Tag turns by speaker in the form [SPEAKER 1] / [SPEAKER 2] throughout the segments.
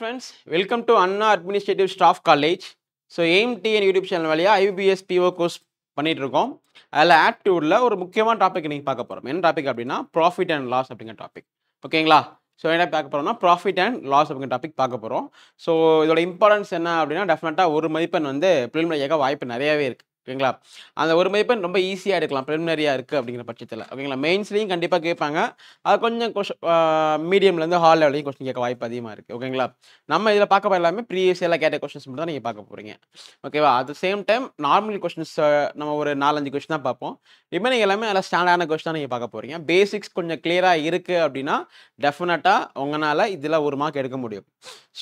[SPEAKER 1] Friends welcome to Anna administrative staff college so aim YouTube channel வழியாக IPS PO course பண்ணிகிட்ருக்கோம் அதில் ஆப்டியூடில் ஒரு முக்கியமான டாபிக் இன்றைக்கி பார்க்க போகிறோம் என்ன டாபிக் அப்படின்னா ப்ராஃபிட் அண்ட் லாஸ் அப்படிங்கிற டாபிக் ஓகேங்களா ஸோ என்ன பார்க்க போகிறோம்னா ப்ராஃபிட் அண்ட் லாஸ் அப்படிங்கிற டாபிக் பார்க்க போகிறோம் ஸோ இதோட இம்பார்ட்டன்ஸ் என்ன அப்படின்னா டெஃபினட்டாக ஒரு மதிப்பெண் வந்து பிள்ளைகளுக்கு வாய்ப்பு நிறையாவே இருக்குது ஓகேங்களா அந்த ஒரு மதிப்பெண் ரொம்ப ஈஸியாக எடுக்கலாம் ப்ரிலிமினரியாக இருக்குது அப்படிங்கிற பட்சத்தில் ஓகேங்களா மெயின்ஸ்லேயும் கண்டிப்பாக கேட்பாங்க அது கொஞ்சம் கொஷ் மீடியம்லேருந்து ஹால் லெவலையும் கொஸ்டின் கேட்க வாய்ப்பு அதிகமாக இருக்குது ஓகேங்களா நம்ம இதில் பார்க்க எல்லாமே ப்ரீவியஸ் எல்லாம் கேட்ட கொஸ்டின்ஸ் மட்டும் தான் நீங்கள் பார்க்க போகிறீங்க ஓகேவா at same time normal questions நம்ம ஒரு நாலஞ்சு கொஸ்டின் தான் பார்ப்போம் நீங்கள் எல்லாமே நல்லா ஸ்டாண்டர்டான கொஸ்டின் நீங்கள் பார்க்க போகிறீங்க பேசிக்ஸ் கொஞ்சம் கிளியராக இருக்குது அப்படின்னா டெஃபினட்டாக உங்களால் இதில் ஒரு மார்க் எடுக்க முடியும்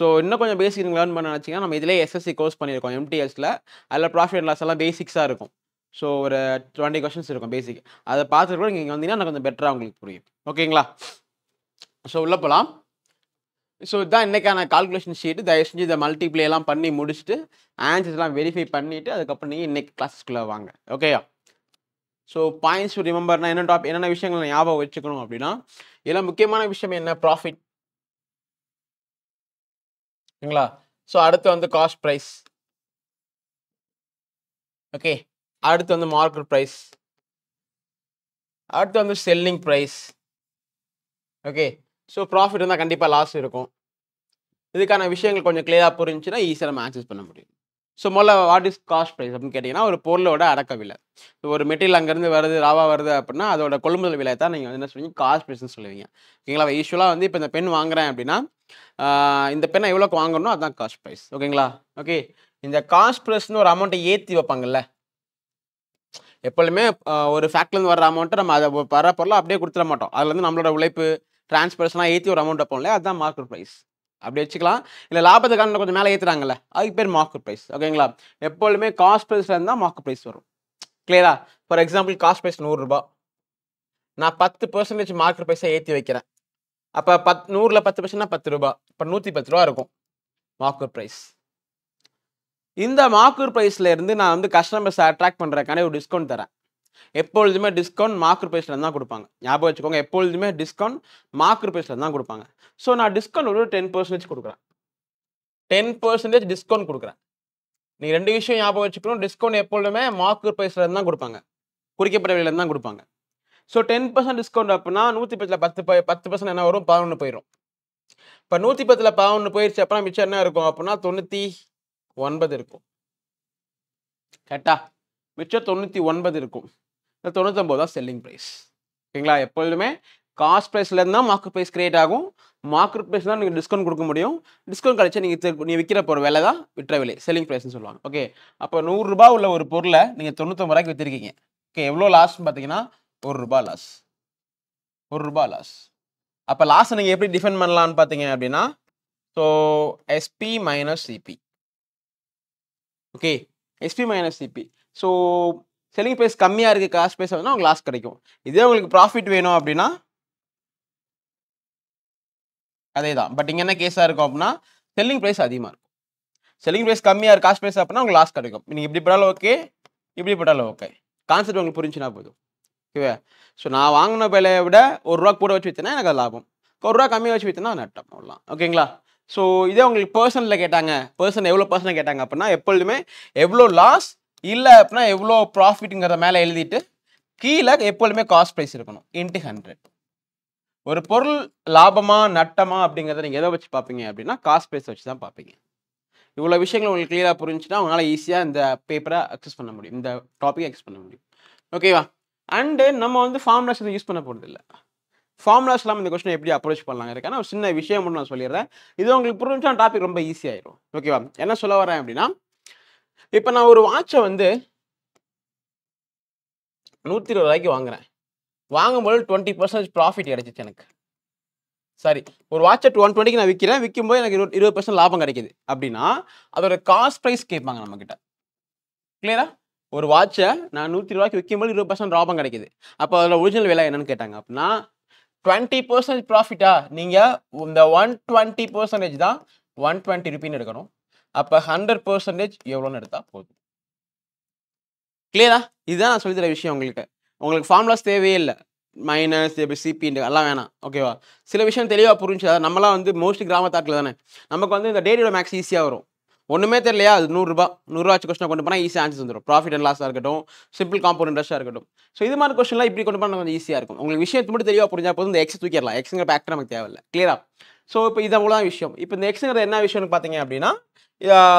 [SPEAKER 1] ஸோ இன்னும் கொஞ்சம் பேசிக் லேர்ன் பண்ண நினச்சிங்கன்னா நம்ம இதிலே எஸ்எஸ்சி கோர்ஸ் பண்ணியிருக்கோம் எம்டிஎஸில் அதில் ப்ராஃபிட் லாஸ் எல்லாம் பேசிக் ஃபிக்ஸாக இருக்கும் ஸோ ஒரு டுவெண்ட்டி கொஷின்ஸ் இருக்கும் பேசிக் அதை பார்த்துட்டு கூட நீங்கள் வந்தீங்கன்னா எனக்கு கொஞ்சம் பெட்டராக உங்களுக்கு புரியும் ஓகேங்களா ஸோ உள்ளே போகலாம் ஸோ இதுதான் இன்றைக்கான கால்குலேஷன் ஷீட்டு தயவு செஞ்சு இதை மல்டிப்ளே எல்லாம் பண்ணி முடிச்சுட்டு ஆன்சர்ஸ்லாம் வெரிஃபை பண்ணிவிட்டு அதுக்கப்புறம் நீங்கள் இன்றைக்கி கிளாஸஸ்க்குள்ளே வாங்க ஓகேயா ஸோ பாயிண்ட்ஸ் டு ரிமெம்பர்னா என்ன டாப் என்னென்ன விஷயங்கள் ஞாபகம் வச்சுக்கணும் அப்படின்னா இதெல்லாம் முக்கியமான விஷயம் என்ன ப்ராஃபிட் ஓகேங்களா ஸோ அடுத்து வந்து காஸ்ட் ப்ரைஸ் ஓகே அடுத்து வந்து மார்க்கெட் ப்ரைஸ் அடுத்து வந்து selling price okay so profit இருந்தால் கண்டிப்பாக லாஸ் இருக்கும் இதுக்கான விஷயங்கள் கொஞ்சம் கிளியராக புரிஞ்சுன்னா ஈஸியாக நம்ம ஆக்சஸ் பண்ண முடியும் ஸோ முதல்ல வாட் இஸ் காஸ்ட் ப்ரைஸ் அப்படின்னு கேட்டிங்கன்னா ஒரு பொருளோட அடக்க விலை ஒரு மெட்டீரியல் அங்கேருந்து வருது ராவா வருது அப்படின்னா அதோட கொள்முதல் விலை தான் நீங்கள் வந்து என்ன சொல்லுவீங்க காஸ்ட் ப்ரைஸ்னு சொல்லுவீங்க ஓகேங்களா யூஸ்வலாக வந்து இப்போ இந்த பென் வாங்குறேன் அப்படின்னா இந்த பெண்ணை எவ்வளோக்கு வாங்கணும் அதுதான் காஸ்ட் ப்ரைஸ் ஓகேங்களா ஓகே இந்த காஸ்ட் ப்ளஸ்னு ஒரு அமௌண்ட்டை ஏற்றி வைப்பாங்கல்ல எப்பொழுதுமே ஒரு ஃபேக்ட்ரிலேருந்து வர அமௌண்ட்டை நம்ம அதை வர பொருளாக அப்படியே கொடுத்துட மாட்டோம் அதுலேருந்து நம்மளோட உழைப்பு டிரான்ஸ்பர்ஸ்லாம் ஏற்றி ஒரு அமௌண்ட் வைப்போம்ல அதுதான் மார்க்கெட் ப்ரைஸ் அப்படி வச்சுக்கலாம் இல்லை காரணம் கொஞ்சம் மேலே ஏற்றுறாங்கல்ல அதுக்கு பேர் மார்க்கெட் ப்ரைஸ் ஓகேங்களா எப்பொழுதுமே காஸ்ட் ப்ரைஸில் இருந்தால் மார்க்கெட் ப்ரைஸ் வரும் கிளியரா ஃபார் எக்ஸாம்பிள் காஸ்ட் ப்ரைஸ் நூறுரூபா நான் பத்து பர்சன்டேஜ் மார்க்கெட் ப்ரைஸை ஏற்றி வைக்கிறேன் அப்போ பத் நூறில் பத்து பர்சன்ட்னா பத்து ரூபா இப்போ நூற்றி பத்து ரூபா இருக்கும் மார்க்கெட் ப்ரைஸ் இந்த மாக்கூர் ப்ரைஸ்லேருந்து நான் வந்து கஸ்டமர்ஸ் அட்ராக்ட் பண்ணுறதுக்கான ஒரு டிஸ்கவுண்ட் தரேன் எப்பொழுதுமே டிஸ்கவுண்ட் மாக்கூர் ப்ரைஸில் தான் கொடுப்பாங்க ஞாபகம் வச்சுக்கோங்க எப்பொழுதுமே டிஸ்கவுண்ட் மாக்கூர் பேஸ்ட்லேருந்து தான் கொடுப்பாங்க ஸோ நான் டிஸ்கவுண்ட் ஒரு டென் பர்சன்டேஜ் கொடுக்குறேன் டென் பர்சன்டேஜ் டிஸ்கவுண்ட் கொடுக்குறேன் நீ ரெண்டு விஷயம் ஞாபகம் வச்சுக்கணும் டிஸ்கவுண்ட் எப்பொழுதுமே மாக்கூர் ப்ரைஸில் தான் கொடுப்பாங்க குறிக்கப்பட்ட விலையிலேருந்து தான் கொடுப்பாங்க ஸோ டென் பர்சன்ட் டிஸ்கவுண்ட் அப்படின்னா நூற்றி பத்தில் பத்து பத்து பர்சன்ட் என்ன வரும் பதினொன்று போயிடும் இப்போ நூற்றி பத்தில் பதினொன்று போயிடுச்சு அப்புறம் மிச்சம் என்ன இருக்கும் அப்படின்னா தொண்ணூற்றி ஒன்பது இருக்கும் கரெக்டா மிச்சம் தொண்ணூற்றி ஒன்பது இருக்கும் இந்த தொண்ணூத்தொம்பது தான் செல்லிங் ப்ரைஸ் ஓகேங்களா எப்பொழுதுமே காஸ்ட் ப்ரைஸ்லேருந்து தான் மார்க்கெட் ப்ரைஸ் கிரியேட் ஆகும் மார்க்கெட் ப்ரைஸ் தான் நீங்கள் டிஸ்கவுண்ட் கொடுக்க முடியும் டிஸ்கவுண்ட் கிடைச்சா நீங்கள் நீங்கள் விற்கிற போகிற விலை தான் விற்ற விலை செல்லிங் ப்ரைஸ்னு சொல்லுவாங்க ஓகே அப்போ நூறுரூபா உள்ள ஒரு பொருளை நீங்கள் தொண்ணூத்தொம்பது ரூபாய்க்கு விற்றுருக்கீங்க ஓகே எவ்வளோ லாஸ்ன்னு பார்த்தீங்கன்னா ஒரு ரூபா லாஸ் ஒரு ரூபா லாஸ் அப்போ லாஸை நீங்கள் எப்படி டிஃபெண்ட் பண்ணலான்னு பார்த்தீங்க அப்படின்னா so SP minus CP okay SP minus CP so selling price கம்மியாக இருக்குது காஸ்ட் ப்ரைஸ் வந்து உங்களுக்கு லாஸ் கிடைக்கும் இதே உங்களுக்கு ப்ராஃபிட் வேணும் அப்படின்னா அதே தான் பட் இங்கே என்ன கேஸாக இருக்கும் அப்படின்னா செல்லிங் ப்ரைஸ் அதிகமாக இருக்கும் செல்லிங் ப்ரைஸ் கம்மியாக இருக்குது காஸ்ட் ப்ரைஸ் அப்படின்னா உங்களுக்கு லாஸ் கிடைக்கும் நீங்கள் இப்படி போட்டாலும் ஓகே இப்படி போட்டாலும் ஓகே கான்செப்ட் உங்களுக்கு புரிஞ்சுனா போதும் ஓகேவா ஸோ நான் வாங்கின விலையை விட ஒரு ரூபா கூட வச்சு வைத்தேன்னா எனக்கு லாபம் ஒரு ரூபா கம்மியாக வச்சு வைத்தேன்னா நட்டம் அவ்வளோலாம் ஓகேங்களா ஸோ இதே உங்களுக்கு பர்சனில் கேட்டாங்க பர்சன் எவ்வளோ பர்சனாக கேட்டாங்க அப்படின்னா எப்பொழுதுமே எவ்வளோ லாஸ் இல்லை அப்படின்னா எவ்வளோ ப்ராஃபிட்டுங்கிறத மேலே எழுதிட்டு கீழே எப்பொழுதுமே காஸ்ட் ப்ரைஸ் இருக்கணும் இன்ட்டு ஹண்ட்ரட் ஒரு பொருள் லாபமா நட்டமா அப்படிங்கிறத நீங்கள் எதை வச்சு பார்ப்பீங்க அப்படின்னா காஸ்ட் ப்ரைஸ் வச்சு தான் பார்ப்பீங்க இவ்வளோ விஷயங்கள் உங்களுக்கு கிளியராக புரிஞ்சுன்னா உங்களால் ஈஸியாக இந்த பேப்பரை அக்சஸ் பண்ண முடியும் இந்த டாப்பிக்கை அக்சஸ் பண்ண முடியும் ஓகேவா அண்டு நம்ம வந்து எதுவும் யூஸ் பண்ண போகிறது இல்லை ஃபார்முலாஸ்லாம் இந்த கொஸ்டின் எப்படி அப்ரோச் பண்ணலாம் இருக்கான ஒரு சின்ன விஷயம் மட்டும் நான் சொல்லிடுறேன் இது உங்களுக்கு புரிஞ்சா டாபிக் ரொம்ப ஈஸியாயிரும் ஓகேவா என்ன சொல்ல வரேன் அப்படின்னா இப்போ நான் ஒரு வாட்சை வந்து நூற்றி இருபது ரூபாய்க்கு வாங்குறேன் வாங்கும்போது டுவெண்ட்டி பர்சன்டேஜ் ப்ராஃபிட் கிடைச்சிச்சு எனக்கு சாரி ஒரு வாட்சை அட் ஒன் டுவெண்ட்டிக்கு நான் விற்கிறேன் விற்கும்போது எனக்கு இருபது இருபது பர்சன்ட் லாபம் கிடைக்குது அப்படின்னா அதோட காஸ்ட் ப்ரைஸ் கேட்பாங்க நம்மக்கிட்ட கிளியரா ஒரு வாட்சை நான் நூற்றி ரூபாய்க்கு விற்கும்போது இருபது பர்சன்ட் லாபம் கிடைக்குது அப்போ அதில் ஒரிஜினல் விலை என்னன்னு கேட்டாங்க அப்படின்னா டுவெண்ட்டி பர்சன்டேஜ் ப்ராஃபிட்டா நீங்கள் இந்த ஒன் டுவெண்ட்டி பர்சன்டேஜ் தான் ஒன் டுவெண்ட்டி ருப்பின்னு எடுக்கணும் அப்போ ஹண்ட்ரட் பர்சன்டேஜ் எவ்வளோன்னு எடுத்தால் போதும் கிளியரா இதுதான் நான் சொல்லித்தர விஷயம் உங்களுக்கு உங்களுக்கு ஃபார்முலாஸ் தேவையே இல்லை மைனஸ் எப்படி சிபின்ட்டு எல்லாம் வேணாம் ஓகேவா சில விஷயம் தெளிவாக புரிஞ்சு நம்மளாம் வந்து மோஸ்ட்லி கிராமத்தாட்டில் தானே நமக்கு வந்து இந்த டேடியோட மேக்ஸ் ஈஸியாக வரும் ஒன்றுமே தெரியலையா அது நூறுரூபா நூறுரூவா வச்சு கொஸ்டினை கொண்டு போனால் ஈஸியாக ஆன்சர்ஸ் வந்துடும் ப்ராஃபிட் அண்ட் லாஸாக இருக்கட்டும் சிம்பிள் காம்பவுண்ட் ரஷ்ஷாக இருக்கட்டும் ஸோ இது மாதிரி கொஸ்டின்லாம் இப்படி கொண்டு போனால் கொஞ்சம் ஈஸியாக இருக்கும் உங்களுக்கு விஷயம் மட்டும் தெளிவாக புரிஞ்சால் போதும் இந்த எக்ஸ் தூக்கிடலாம் எக்ஸுங்கிற பேக்டர் நமக்கு தேவையில்லை கிளியரா ஸோ இப்போ இது அவ்வளோ விஷயம் இப்போ இந்த எக்ஸுங்கிற என்ன விஷயம்னு பார்த்தீங்க அப்படின்னா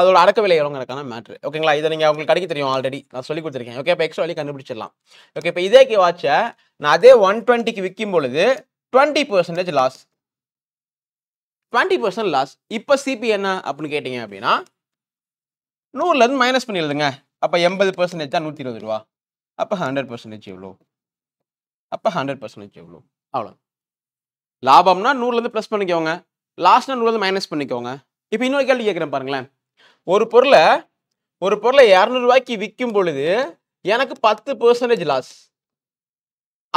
[SPEAKER 1] அதோட அடக்க விலை எவ்வளோங்கிறக்கான மேட்ரு ஓகேங்களா இதை நீங்கள் உங்களுக்கு கிடைக்க தெரியும் ஆல்ரெடி நான் சொல்லி கொடுத்துருக்கேன் ஓகே இப்போ எக்ஸ் வழி கண்டுபிடிச்சிடலாம் ஓகே இப்போ இதே வாட்சை நான் அதே ஒன் டுவெண்ட்டிக்கு விற்கும் பொழுது twenty percentage loss twenty percent loss இப்போ சிபி என்ன அப்படின்னு கேட்டிங்க அப்படின்னா நூறுலேருந்து மைனஸ் பண்ணி எழுதுங்க அப்போ எண்பது பர்சன்டேஜ் தான் நூற்றி இருபது ரூபா அப்போ ஹண்ட்ரட் பர்சன்டேஜ் எவ்வளோ அப்போ ஹண்ட்ரட் பர்சன்டேஜ் எவ்வளோ அவ்வளோ லாபம்னா நூறுலேருந்து ப்ளஸ் பண்ணிக்கோங்க லாஸ்ட்னா நூறுலேருந்து மைனஸ் பண்ணிக்கோங்க இப்போ இன்னொரு கேள்வி கேட்குறேன் பாருங்களேன் ஒரு பொருளை ஒரு பொருளை இரநூறுவாய்க்கு விற்கும் பொழுது எனக்கு பத்து பர்சன்டேஜ் லாஸ்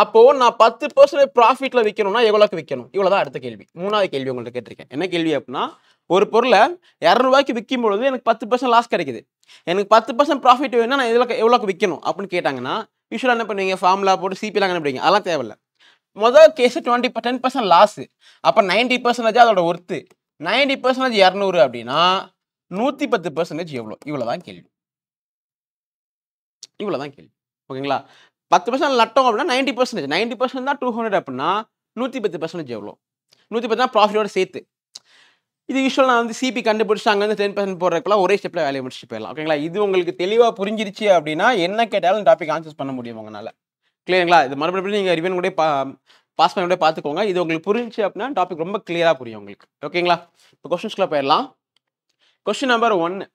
[SPEAKER 1] அப்போது நான் பத்து பர்சன்டேஜ் ப்ராஃபிட்டில் விற்கணும்னா எவ்வளோக்கு விற்கணும் இவ்வளோ தான் அடுத்த கேள்வி மூணாவது கேள்வி உங்கள்கிட்ட கேட்டிருக்கேன் என்ன கேள்வி அப்படின்னா ஒரு பொருளை இரநூறுவாய்க்கு விற்கும் பொழுது எனக்கு பத்து பர்சன்ட் லாஸ் கிடைக்குது எனக்கு பத்து பர்சன்ட் ப்ராஃபிட் வேணும்னா நான் இதில் எவ்வளோக்கு விற்கணும் அப்படின்னு கேட்டாங்கன்னா யூஸ்வலாக என்ன பண்ணுவீங்க ஃபார்முலா போட்டு சிபிலாம் கண்டுபிடிங்க அதெல்லாம் தேவையில்ல முதல் case twenty ten percent loss அப்போ நைன்டி பர்சன்டேஜ் அதோட ஒர்த்து நைன்டி பர்சன்டேஜ் இரநூறு அப்படின்னா நூற்றி பத்து பர்சன்டேஜ் எவ்வளோ இவ்வளோ தான் கேள்வி இவ்வளோ தான் கேள்வி ஓகேங்களா பத்து பர்சன்ட் நட்டம் அப்படின்னா நைன்டி பர்சன்டேஜ் நைன்டி பர்சன்ட் தான் டூ ஹண்ட்ரட் அப்படின்னா நூற்றி பத்து பர்சன்டேஜ் எவ்வளோ நூற்றி பத்து தான் ப்ராஃபிட்டோட சேர்த்து இது யூஸ்வல் நான் வந்து சிபி கண்டுபிடிச்சி அங்கேருந்து டென் பர்சன்ட் போடுறதுக்குலாம் ஒரே ஸ்டெப்பில் வேலையை முடிச்சுட்டு போயிடலாம் ஓகேங்களா இது உங்களுக்கு தெளிவாக புரிஞ்சிருச்சு அப்படின்னா என்ன கேட்டாலும் டாபிக் ஆன்சர்ஸ் பண்ண முடியும் உங்களால் கிளியருங்களா இது மறுபடியும் நீங்கள் ரிவன் கூட பா பாஸ் பண்ணி கூட பார்த்துக்கோங்க இது உங்களுக்கு புரிஞ்சு அப்படின்னா டாபிக் ரொம்ப கிளியராக புரியும் உங்களுக்கு ஓகேங்களா இப்போ கொஸ்டின்ஸ்க்குள்ளே போயிடலாம் கொஸ்டின் நம்பர் ஒன்று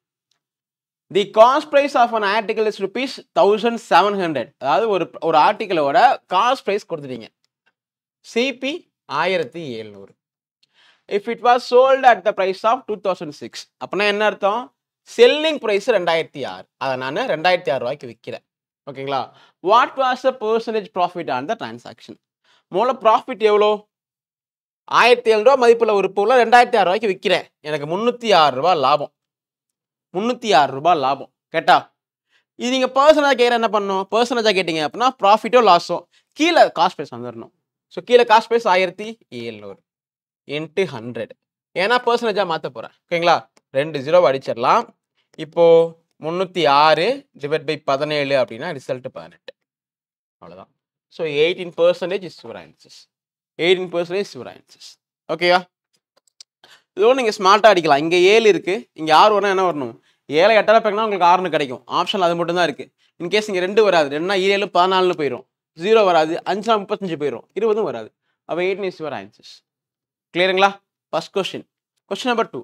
[SPEAKER 1] the cost price of an article is rupees thousand seven hundred அதாவது ஒரு ஒரு ஆர்டிக்கலோட காஸ்ட் ப்ரைஸ் கொடுத்துட்டீங்க சிபி ஆயிரத்தி எழுநூறு if it was sold at the price of two thousand six அப்படின்னா என்ன அர்த்தம் செல்லிங் ப்ரைஸ் ரெண்டாயிரத்தி ஆறு அதை நான் ரெண்டாயிரத்தி ஆறு ரூபாய்க்கு விற்கிறேன் ஓகேங்களா what was the percentage profit on the transaction மூல ப்ராஃபிட் எவ்வளோ ஆயிரத்தி ஏழு ரூபா மதிப்பில் ஒரு பொருள் ரெண்டாயிரத்தி ஆறு ரூபாய்க்கு விற்கிறேன் எனக்கு முந்நூற்றி ஆறு ரூபா லாபம் முந்நூற்றி ஆறு ரூபா லாபம் கேட்டா இது நீங்கள் பர்சனலாக கேட்குற என்ன பண்ணும் பர்சனலாக கேட்டிங்க அப்படின்னா ப்ராஃபிட்டோ லாஸோ கீழே காஸ்ட் ப்ரைஸ் வந்துடணும் ஸோ கீழே காஸ்ட் ப்ரைஸ் ஆயிரத்தி ஏழ்நூறு இன்ட்டு ஹண்ட்ரட் ஏன்னா பர்சன்டேஜாக மாற்ற போகிறேன் ஓகேங்களா ரெண்டு ஜீரோ அடிச்சிடலாம் இப்போது முந்நூற்றி ஆறு டிவைட் பை பதினேழு அப்படின்னா ரிசல்ட்டு பதினெட்டு அவ்வளோதான் so eighteen percentage is your answers eighteen percentage your answers ஓகேயா இதோ நீங்கள் ஸ்மார்ட்டாக அடிக்கலாம் இங்கே ஏழு இருக்குது இங்கே ஆறு வரணும் என்ன வரணும் ஏழை எட்டாக பேங்கன்னா உங்களுக்கு ஆறுனு கிடைக்கும் ஆப்ஷன் அது மட்டும் தான் இருக்குது இன்கேஸ் இங்கே ரெண்டு வராது ரெண்டுனா ஏழு பதினாலுன்னு போயிடும் ஜீரோ வராது அஞ்சுனா முப்பத்தஞ்சு போயிடும் இருபதும் வராது அப்போ எயிட் இஸ் யுவர் ஆன்சர்ஸ் கிளியருங்களா first question question number two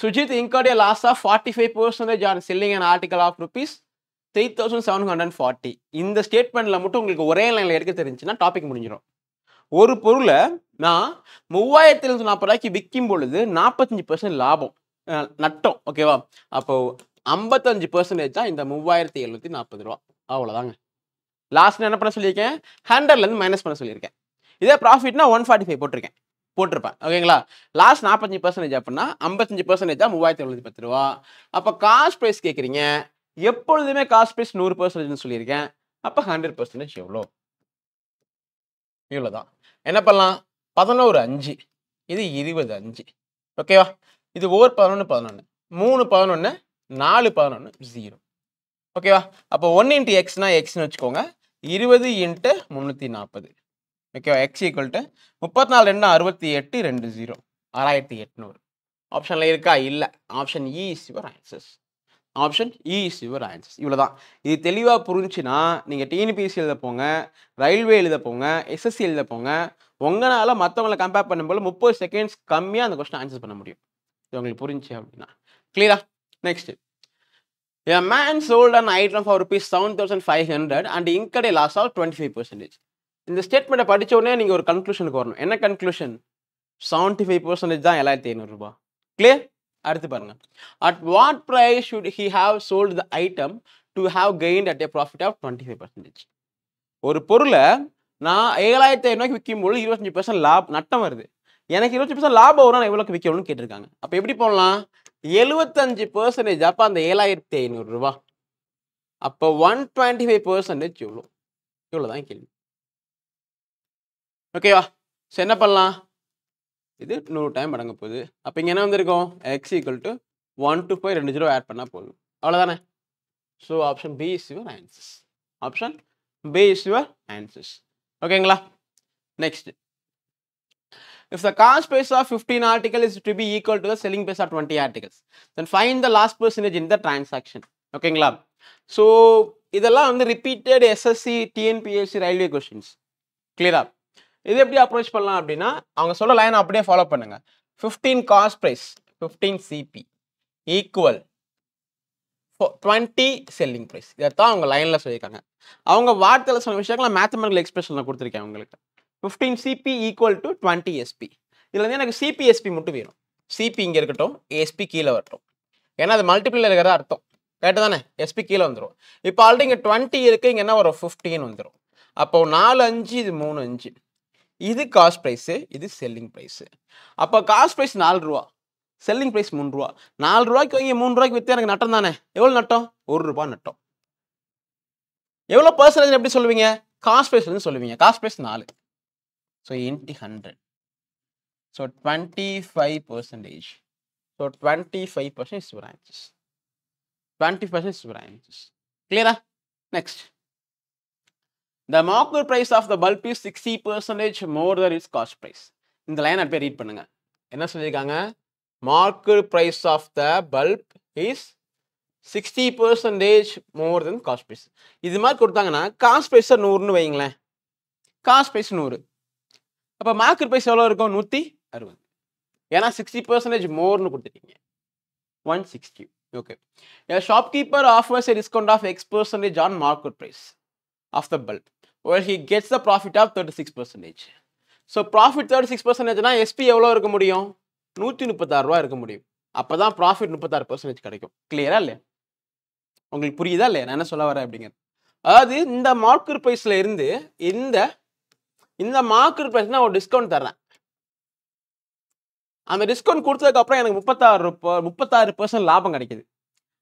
[SPEAKER 1] Sujit incurred loss of forty five percentage on selling and article of rupees three thousand seven hundred forty இந்த ஸ்டேட்மெண்ட்டில் மட்டும் உங்களுக்கு ஒரே லைனில் எடுக்க தெரிஞ்சுன்னா டாபிக் முடிஞ்சிடும் ஒரு பொருளை நான் மூவாயிரத்தி எழுநூத்தி நாற்பது ரூபாய்க்கு விற்கும் பொழுது நாற்பத்தஞ்சு பர்சன்ட் லாபம் நட்டம் ஓகேவா அப்போது ஐம்பத்தஞ்சு பர்சன்டேஜ் தான் இந்த மூவாயிரத்தி எழுநூத்தி நாற்பது ரூபா அவ்வளோதாங்க லாஸ்ட்டில் என்ன பண்ண சொல்லியிருக்கேன் ஹண்ட்ரட்லேருந்து மைனஸ் பண்ண சொல்லியிருக்கேன் இதே ப்ராஃபிட்னா ஒன் ஃபார்ட்டி ஃபைவ் போட்டிருக்கேன் போட்டிருப்பேன் ஓகேங்களா லாஸ்ட் நாற்பத்தஞ்சு பர்சன்டேஜ் அப்படின்னா ஐம்பத்தஞ்சு பர்சன்டேஜ் தான் மூவாயிரத்தி எழுநூத்தி பத்து ரூபா அப்போ காஸ்ட் ப்ரைஸ் கேட்குறீங்க எப்பொழுதுமே காஸ்ட் ப்ரைஸ் நூறு பர்சன்டேஜ்னு சொல்லியிருக்கேன் அப்போ ஹண்ட்ரட் பர்சன்டேஜ் எவ்வளோ இவ்வளோதான் என்ன பண்ணலாம் பதினோரு அஞ்சு இது இருபது அஞ்சு ஓகேவா இது ஓர் பதினொன்று பதினொன்று மூணு பதினொன்று நாலு பதினொன்று ஜீரோ ஓகேவா அப்போ ஒன் இன்ட்டு எக்ஸ்னால் எக்ஸ்னு வச்சுக்கோங்க இருபது இன்ட்டு முந்நூற்றி நாற்பது ஓகேவா எக்ஸ் டு முப்பத்தி நாலு ரெண்டு அறுபத்தி எட்டு ரெண்டு ஜீரோ ஆறாயிரத்தி எட்நூறு ஆப்ஷனில் இருக்கா இல்லை option E is your answers option E is your answers இவ்வளோ தான் இது தெளிவாக புரிஞ்சுன்னா நீங்கள் டிஎன்பிஎஸ்சி எழுத போங்க ரயில்வே எழுத போங்க எஸ்எஸ்சி எழுத போங்க உங்களால் மற்றவங்களை கம்பேர் பண்ணும்போது முப்பது செகண்ட்ஸ் கம்மியாக அந்த கொஸ்டின் ஆன்சர் பண்ண முடியும் இது உங்களுக்கு புரிஞ்சு அப்படின்னா கிளியரா next and item for rupees seven thousand five hundred and incurred loss loss twenty five percentage இந்த ஸ்டேட்மெண்ட்டை படித்த உடனே நீங்கள் ஒரு கன்க்ளூஷனுக்கு வரணும் என்ன கன்க்ளூஷன் செவன்ட்டி ஃபைவ் பர்சன்டேஜ் தான் ஏழாயிரத்தி ஐநூறுரூபா கிளியர் அடுத்து பாருங்கள் at what price should he have sold the item to have gain at a profit of twenty five percentage ஒரு பொருளை நான் ஏழாயிரத்தி ஐநூறுக்கு பொழுது இருபத்தஞ்சி பர்சன்ட் லாப் நட்டம் வருது எனக்கு இருபத்தஞ்சி பர்சன்ட் லாபம் வரும் நான் எவ்வளோக்கு விற்கணும்னு கேட்டிருக்காங்க அப்போ எப்படி போடலாம் எழுபத்தஞ்சி பர்சன்டேஜ் அப்போ அந்த ஏழாயிரத்தி ஐநூறுரூவா அப்போ ஒன் டுவெண்ட்டி ஃபைவ் பர்சன்டேஜ் எவ்வளோ இவ்வளோ தான் கேள்வி ஓகேவா ஸோ என்ன பண்ணலாம் இது நூறு டைம் அடங்க போகுது அப்போ இங்கே என்ன வந்திருக்கும் x equal to one two five ரெண்டு ஜீரோ ஆட் பண்ணால் போதும் அவ்வளோதானே so option B is your answers option B is your answers ஓகேங்களா next If the cost price of 15 article is to be equal to the selling price of 20 articles, then find the last percentage in the transaction. ஓகேங்களா so இதெல்லாம் வந்து repeated SSC TNPSC railway questions கிளியரா இது எப்படி approach பண்ணலாம் அப்படின்னா அவங்க சொல்ல லைன் அப்படியே ஃபாலோ பண்ணுங்கள் fifteen cost price fifteen CP equal twenty selling price இதைத்தான் அவங்க லைனில் சொல்லியிருக்காங்க அவங்க வார்த்தையில் சொன்ன விஷயங்கள்லாம் மேத்தமெட்டிக்கல் எக்ஸ்பிரஷன் கொடுத்துருக்கேன் அவங்களுக்கு fifteen CP equal to twenty SP இதில் வந்து எனக்கு சிபிஎஸ்பி மட்டும் வேணும் சிபி இங்கே இருக்கட்டும் எஸ்பி கீழே வரட்டும் ஏன்னா அது மல்டிபிளில் இருக்கிறத அர்த்தம் கரெக்டு தானே எஸ்பி கீழே வந்துடும் இப்போ ஆல்ரெடி இங்கே டுவெண்ட்டி இருக்குது இங்கே என்ன வரும் ஃபிஃப்டின்னு வந்துடும் அப்போது நாலு அஞ்சு இது மூணு அஞ்சு இது காஸ்ட் ப்ரைஸு இது செல்லிங் ப்ரைஸு அப்போ காஸ்ட் ப்ரைஸ் நாலு ரூபா செல்லிங் ப்ரைஸ் மூணு ரூபா நாலு ரூபாய்க்கு வாங்கி மூணு ரூபாய்க்கு வித்தியா எனக்கு நட்டம் தானே எவ்வளோ நட்டம் ஒரு ரூபா நட்டம் எவ்வளோ பர்சன்டேஜ் எப்படி சொல்லுவீங்க காஸ்ட் ப்ரைஸ் வந்து சொல்லுவீங்க காஸ்ட் ப்ரைஸ் நாலு so eighty hundred so twenty five percentage so twenty five percent is branches twenty percent is branches கிளியரா next the market price of the bulb is sixty percentage more than its cost price இந்த line அப்படியே read பண்ணுங்க என்ன சொல்லியிருக்காங்க market price of the bulb is sixty percentage more then cost price இது மாதிரி கொடுத்தாங்கன்னா cost ப்ரைஸை நூறுன்னு வைங்களேன் காஸ்ட் ப்ரைஸ் நூறு அப்போ மார்க்கெட் ப்ரைஸ் எவ்வளோ இருக்கும் நூற்றி அறுபது ஏன்னா சிக்ஸ்டி பர்சன்டேஜ் மோர்னு கொடுத்துட்டீங்க one sixty okay shopkeeper offers discount of x percentage on market price of the bulb where he gets the profit of 36%. So profit 36% னா SP எவ்வளோ இருக்க முடியும் நூற்றி முப்பத்தாறு ரூபா இருக்க முடியும் அப்போ தான் ப்ராஃபிட் முப்பத்தாறு பர்சன்டேஜ் கிடைக்கும் கிளியரா இல்லையா உங்களுக்கு புரியுதா இல்லையா நான் என்ன சொல்ல வரேன் அப்படிங்கிறது அதாவது இந்த மார்க்கர் ப்ரைஸில் இருந்து இந்த இந்த மார்க்கர் ப்ரைஸ் நான் ஒரு டிஸ்கவுண்ட் தர்றேன் அந்த டிஸ்கவுண்ட் கொடுத்ததுக்கப்புறம் எனக்கு முப்பத்தாறு முப்பத்தாறு பர்சன்ட் லாபம் கிடைக்குது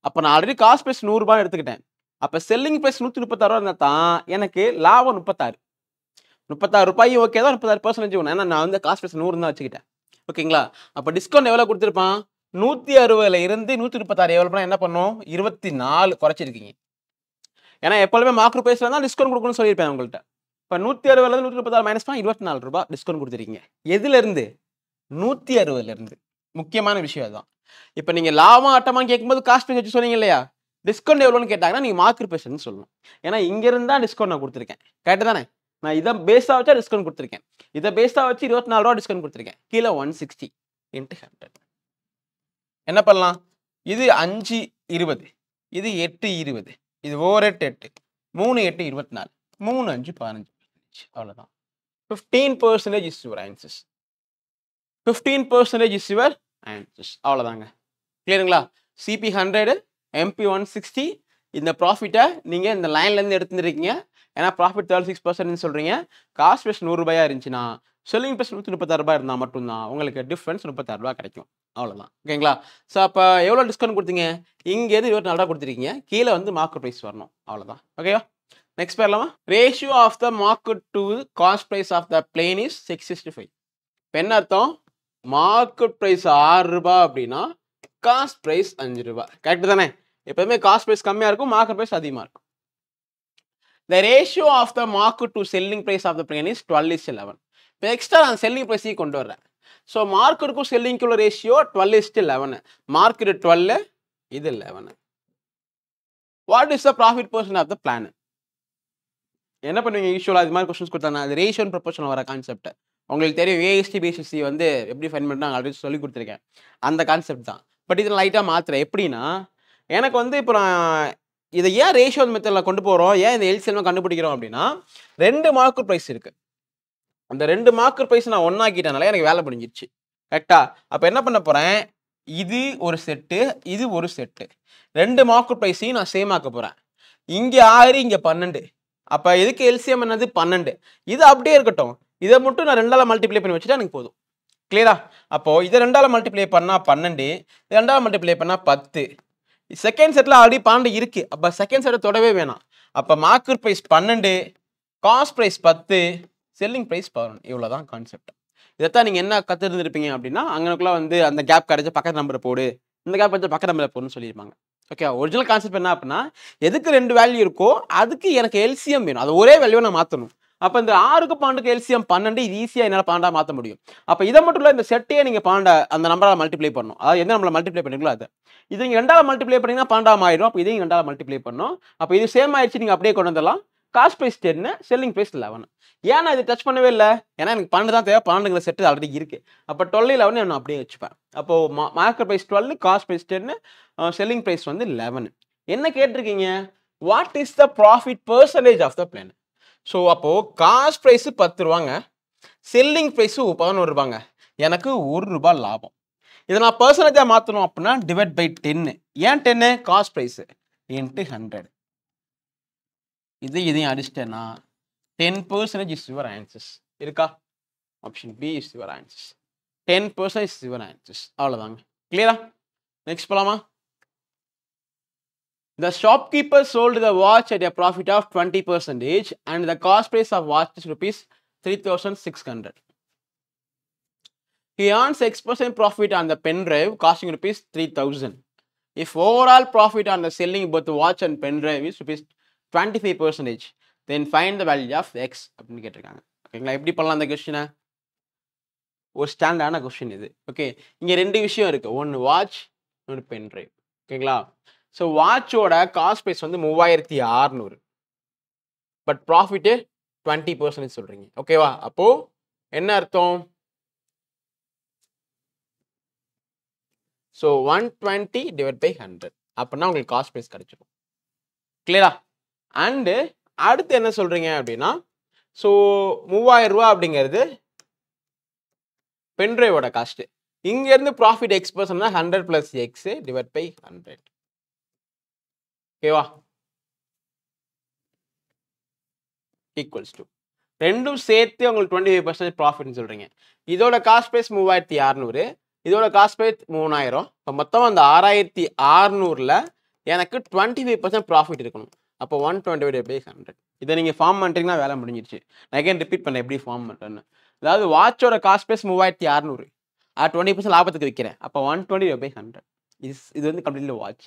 [SPEAKER 1] அப்போ நான் ஆல்ரெடி காஸ்ட் ப்ரைஸ் நூறுரூபா எடுத்துக்கிட்டேன் அப்போ செல்லிங் ப்ரைஸ் நூற்றி முப்பத்தாறு ரூபா தான் எனக்கு லாபம் முப்பத்தாறு முப்பத்தாறு ரூபாய் ஓகே தான் முப்பத்தாறு பர்சன்டேஜ் ஒன்று ஏன்னா நான் வந்து காஸ்ட் ப்ரைஸ் நூறு தான் வச்சுக்கிட்டேன் ஓகேங்களா அப்போ டிஸ்கவுண்ட் எவ்வளோ கொடுத்துருப்பான் நூற்றி அறுபதுல இருந்து நூற்றி முப்பத்தாறு எவ்வளோ என்ன பண்ணும் இருபத்தி நாலு குறைச்சிருக்கீங்க ஏன்னா எப்போவுமே மாக்கு ப்ரைஸில் தான் டிஸ்கவுண்ட் கொடுக்கணும்னு சொல்லியிருப்பேன் உங்கள்கிட்ட இப்போ நூற்றி அறுபதுலேருந்து நூற்றி முப்பத்தாறு மைனஸ் பண்ணால் இருபத்தி நாலு ரூபா டிஸ்கவுண்ட் கொடுத்துருக்கீங்க எதுலேருந்து நூற்றி அறுபதுலேருந்து முக்கியமான விஷயம் அதுதான் இப்போ நீங்கள் லாபம் ஆட்டமான்னு கேட்கும்போது காஸ்ட் ப்ரைஸ் வச்சு சொன்னீங்க இல்லையா டிஸ்கவுண்ட் எவ்வளோன்னு கேட்டாங்கன்னா நீங்கள் மார்க் சொல்லணும் ஏன்னா இங்கேருந்து தான் டிஸ்கவுண்ட் நான் கொடுத்துருக்கேன் கேட்டு தானே நான் இதை பேஸாக வச்சா டிஸ்கவுண்ட் கொடுத்துருக்கேன் இதை பேஸாக வச்சு இருபத்தி நாலு ரூபா டிஸ்கவுண்ட் கொடுத்துருக்கேன் கீழே ஒன் சிக்ஸ்டி இன்ட்டு ஹண்ட்ரட் என்ன பண்ணலாம் இது அஞ்சு இருபது இது எட்டு இருபது இது ஓவர் எட்டு எட்டு மூணு எட்டு இருபத்தி நாலு மூணு அஞ்சு பதினஞ்சு அவ்வளோதான் fifteen percentage is your answers fifteen percentage is your answers அவ்வளோதாங்க கிளியருங்களா CP hundred MP one sixty இந்த ப்ராஃபிட்டை நீங்கள் இந்த லைன்லேருந்து எடுத்துருக்கீங்க ஏன்னா ப்ராஃபிட் தேர்ட்டி சிக்ஸ் பர்சன்ட்னு சொல்கிறீங்க காஸ்ட் ப்ரைஸ் நூறுரூபாயாக இருந்துச்சுன்னா செல்லிங் ப்ரைஸ் நூற்றி ரூபாய் இருந்தால் மட்டும்தான் உங்களுக்கு டிஃப்ரென்ஸ் ரூபாய் கிடைக்கும் அவ்வளோதான் ஓகேங்களா ஸோ அப்போ எவ்வளோ டிஸ்கவுண்ட் கொடுத்தீங்க இங்கேருந்து இருபத்தி நாலு ரூபா கொடுத்துருக்கீங்க கீழே வந்து மார்க்கெட் ப்ரைஸ் வரணும் அவ்வளோதான் ஓகேவா நெக்ஸ்ட் பேர்லாமா ratio of the market to cost price of the plane is six sixty five இப்போ என்ன அர்த்தம் மார்க்கெட் ப்ரைஸ் ஆறு ரூபா அப்படின்னா காஸ்ட் ப்ரைஸ் அஞ்சு ரூபா கரெக்டு தானே எப்போதுமே காஸ்ட் ப்ரைஸ் கம்மியாக இருக்கும் மார்க்கெட் ப்ரைஸ் அதிகமாக இருக்கும் the ratio of the mark to selling price of the பிரியன் இஸ் டுவெல் இஸ் லெவன் இப்போ எக்ஸ்ட்ரா நான் செல்லிங் ப்ரைஸையும் கொண்டு வரேன் ஸோ மார்க்கெட்டுக்கும் செல்லிங்க்கு உள்ள ratio twelve to eleven market twelve இது eleven what is the profit percent of the plan என்ன பண்ணுவீங்க யூஸ்வலாக இது மாதிரி கொஸ்டின்ஸ் கொடுத்தாங்க அது ரேஷியோ ப்ரொபோஷன் வர கான்செப்ட் உங்களுக்கு தெரியும் ஏஎஸ்டி பிஎஸ்சி வந்து எப்படி ஃபைன் பண்ணுறாங்க ஆல்ரெடி சொல்லி கொடுத்துருக்கேன் அந்த கான்செப்ட் தான் பட் இதில் லைட்டாக மாற்றுறேன் எப்படின்னா எனக்கு வந்து இப்போ நான் இதை ஏன் ரேஷியோ மெத்தடில் கொண்டு போகிறோம் ஏன் இந்த எல்சிஎம்லாம் கண்டுபிடிக்கிறோம் அப்படின்னா ரெண்டு மார்க்கர் ப்ரைஸ் இருக்குது அந்த ரெண்டு மார்க்கர் ப்ரைஸ் நான் ஒன்னாக்கிட்டேனால எனக்கு வேலை முடிஞ்சிருச்சு கரெக்டா அப்போ என்ன பண்ண போகிறேன் இது ஒரு செட்டு இது ஒரு செட்டு ரெண்டு மார்க்கர் ப்ரைஸையும் நான் சேம் ஆக்க போகிறேன் இங்கே ஆறு இங்கே பன்னெண்டு அப்போ இதுக்கு எல்சிஎம் என்னது பன்னெண்டு இது அப்படியே இருக்கட்டும் இதை மட்டும் நான் ரெண்டால் மல்டிப்ளை பண்ணி வச்சுட்டா எனக்கு போதும் கிளியரா அப்போது இதை ரெண்டால் மல்டிப்ளை பண்ணால் பன்னெண்டு ரெண்டால் மல்டிப்ளை பண்ணால் பத்து செகண்ட் செட்டில் ஆல்ரெடி பன்னெண்டு இருக்குது அப்போ செகண்ட் செட்டை தொடவே வேணாம் அப்போ மார்க்கர் ப்ரைஸ் பன்னெண்டு காஸ்ட் ப்ரைஸ் பத்து செல்லிங் ப்ரைஸ் பதினொன்று இவ்வளோ தான் கான்செப்ட் இதைத்தான் நீங்கள் என்ன கற்றுருந்துருப்பீங்க அப்படின்னா அங்கனுக்குலாம் வந்து அந்த கேப் கிடைச்ச பக்கத்து நம்பரை போடு இந்த கேப் கிடைச்ச பக்கத்து நம்பரை போடுன்னு சொல்லியிருப்பாங்க ஓகே ஒரிஜினல் கான்செப்ட் என்ன அப்படின்னா எதுக்கு ரெண்டு வேல்யூ இருக்கோ அதுக்கு எனக்கு எல்சிஎம் வேணும் அது ஒரே வேல்யூவை நான் மாற்றணும் அப்போ இந்த ஆறுக்கு பன்னெண்டுக்கு எல்சிஎம் பன்னெண்டு இது ஈஸியாக என்னால் பாண்டா மாற்ற முடியும் அப்போ இதை மட்டும் இல்லை இந்த செட்டையே நீங்கள் பாண்டா அந்த நம்பரால் மல்டிப்ளை பண்ணும் அதாவது எந்த நம்மளை மல்டிப்ளை பண்ணிங்களோ அது இது நீங்கள் ரெண்டாவது மல்டிப்ளை பண்ணிங்கன்னா பன்னெண்டாம் ஆயிரும் அப்போ இதையும் ரெண்டாவது மல்டிப்ளை பண்ணணும் அப்போ இது சேம் ஆயிடுச்சு நீங்கள் அப்படியே கொண்டு வந்துடலாம் cost price ten selling price eleven ஏன்னா இது டச் பண்ணவே இல்லை ஏன்னா எனக்கு பன்னெண்டு தான் தேவை பன்னெண்டுங்கிற செட்டு ஆல்ரெடி இருக்குது அப்போ டுவெல் லெவன் நான் அப்படியே வச்சுப்பேன் அப்போது மா market price twelve cost price ten selling price வந்து லெவன் என்ன கேட்டிருக்கீங்க what is the profit percentage of the plan so அப்போது காஸ்ட் ப்ரைஸு பத்து ரூபாங்க செல்லிங் ப்ரைஸு பதினோரு ரூபாங்க எனக்கு ஒரு ரூபாய் லாபம் இதை நான் பர்சன்டேஜாக மாற்றணும் அப்படின்னா டிவைட் பை டென்னு ஏன் ten cost price into hundred இது இதையும் அடிச்சிட்டேன்னா ten percentage is your answers இருக்கா option B is your answers ten percent is your answers அவ்வளோதாங்க கிளியரா நெக்ஸ்ட் போகலாமா The shopkeeper sold the watch at a profit of 20% and the cost price of watch is rupees 3600. He earns 6% profit on the pen drive costing rupees 3000. If overall profit on the selling both watch and pen drive is rupees 25%, then find the value of x Okay, எப்படி பண்ணலாம் அந்த கொஸ்டினை ஒரு ஸ்டாண்டான question இது okay இங்கே ரெண்டு விஷயம் இருக்குது ஒன்று வாட்ச் இன்னொன்று பென் ட்ரைவ் ஓகேங்களா ஸோ வாட்சோட காஸ்ட் ப்ரைஸ் வந்து மூவாயிரத்தி ஆறுநூறு பட் ப்ராஃபிட்டு டுவெண்ட்டி பர்சன்டேஜ் சொல்கிறீங்க ஓகேவா அப்போது என்ன அர்த்தம் so one twenty divide by hundred அப்படின்னா உங்களுக்கு காஸ்ட் ப்ரைஸ் கிடைச்சிடும் கிளியரா அண்டு அடுத்து என்ன சொல்கிறீங்க அப்படின்னா ஸோ மூவாயிரரூவா அப்படிங்கிறது பென்ட்ரைவோட காஸ்ட்டு இங்கேருந்து ப்ராஃபிட் எக்ஸ் பர்சன்ட்னா hundred plus x divide by hundred ஓகேவா ஈக்குவல்ஸ் டு ரெண்டும் சேர்த்து உங்களுக்கு டுவெண்ட்டி ஃபைவ் பர்சன்டேஜ் ப்ராஃபிட்னு சொல்கிறீங்க இதோட காஸ்ட் ப்ரைஸ் மூவாயிரத்தி அறநூறு இதோட காஸ்ட் ப்ரைஸ் மூணாயிரம் இப்போ மொத்தம் அந்த ஆறாயிரத்தி அறநூறில் எனக்கு டுவெண்ட்டி ஃபைவ் பர்சன்ட் ப்ராஃபிட் இருக்கணும் அப்போ one twenty five by hundred இதை நீங்கள் ஃபார்ம் பண்ணுறீங்கன்னா வேலை முடிஞ்சிருச்சு நான் எகைன் ரிப்பீட் பண்ணேன் எப்படி ஃபார்ம் பண்ணுறேன்னு அதாவது வாட்சோட காஸ்ட் ப்ரைஸ் மூவாயிரத்தி அறநூறு ஆ டுவெண்ட்டி பர்சன்ட் லாபத்துக்கு விற்கிறேன் அப்போ one twenty by hundred is இது வந்து கம்ப்ளீட்லி வாட்ச்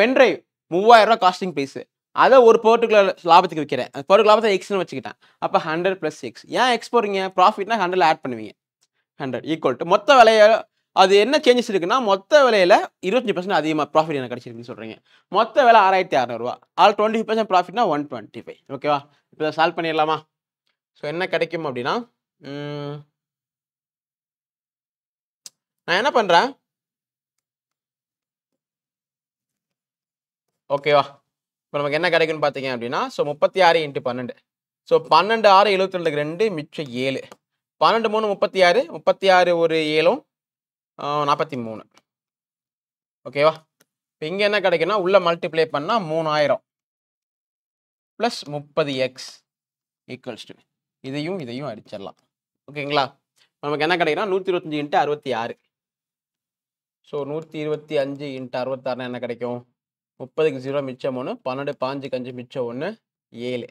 [SPEAKER 1] பென்ட்ரைவ் மூவாயிரம் ரூபா காஸ்டிங் ப்ரைஸு அதை ஒரு பர்டிகுலர் லாபத்துக்கு விற்கிறேன் பர்டிகுலர் லாபத்தை எக்ஸ்னு வச்சுக்கிட்டேன் அப்போ ஹண்ட்ரட் ப்ளஸ் எக்ஸ் ஏன் எக்ஸ் போகிறீங்க ப்ராஃபிட்னா ஹண்ட்ரட் ஆட் பண்ணுவீங்க ஹண்ட்ரட் ஈக்குவல் டு மொத்த விலையை அது என்ன சேஞ்சஸ் இருக்குன்னா மொத்த விலையில இருபத்தஞ்சு பர்சன்ட் அதிகமாக ப்ராஃபிட் எனக்கு கிடைச்சிருக்குன்னு சொல்கிறீங்க மொத்த விலை ஆறாயிரத்தி அறநூறுவா ஆல் டுவெண்ட்டி பர்சன்ட் ப்ராஃபிட்னா ஒன் டுவெண்ட்டி ஃபைவ் ஓகேவா இப்போ இதை சால்வ் பண்ணிடலாமா ஸோ என்ன கிடைக்கும் அப்படின்னா நான் என்ன பண்ணுறேன் ஓகேவா இப்போ நமக்கு என்ன கிடைக்குன்னு பார்த்தீங்க அப்படின்னா ஸோ முப்பத்தி ஆறு இன்ட்டு பன்னெண்டு ஸோ பன்னெண்டு ஆறு எழுபத்தி ரெண்டுக்கு ரெண்டு மிச்சம் ஏழு பன்னெண்டு மூணு முப்பத்தி ஆறு முப்பத்தி ஆறு ஒரு ஏழும் நாற்பத்தி மூணு ஓகேவா இப்போ இங்கே என்ன கிடைக்குன்னா உள்ளே மல்டிப்ளை பண்ணால் மூணாயிரம் ப்ளஸ் முப்பது எக்ஸ் ஈக்குவல்ஸ் டு இதையும் இதையும் அடிச்சிடலாம் ஓகேங்களா நமக்கு என்ன கிடைக்குன்னா நூற்றி இருபத்தஞ்சி இன்ட்டு அறுபத்தி ஆறு ஸோ நூற்றி இருபத்தி அஞ்சு இன்ட்டு அறுபத்தாறுனா என்ன கிடைக்கும் முப்பதுக்கு ஜீரோ மிச்சம் ஒன்று பன்னெண்டு பாஞ்சுக்கு அஞ்சு மிச்சம் ஒன்று ஏழு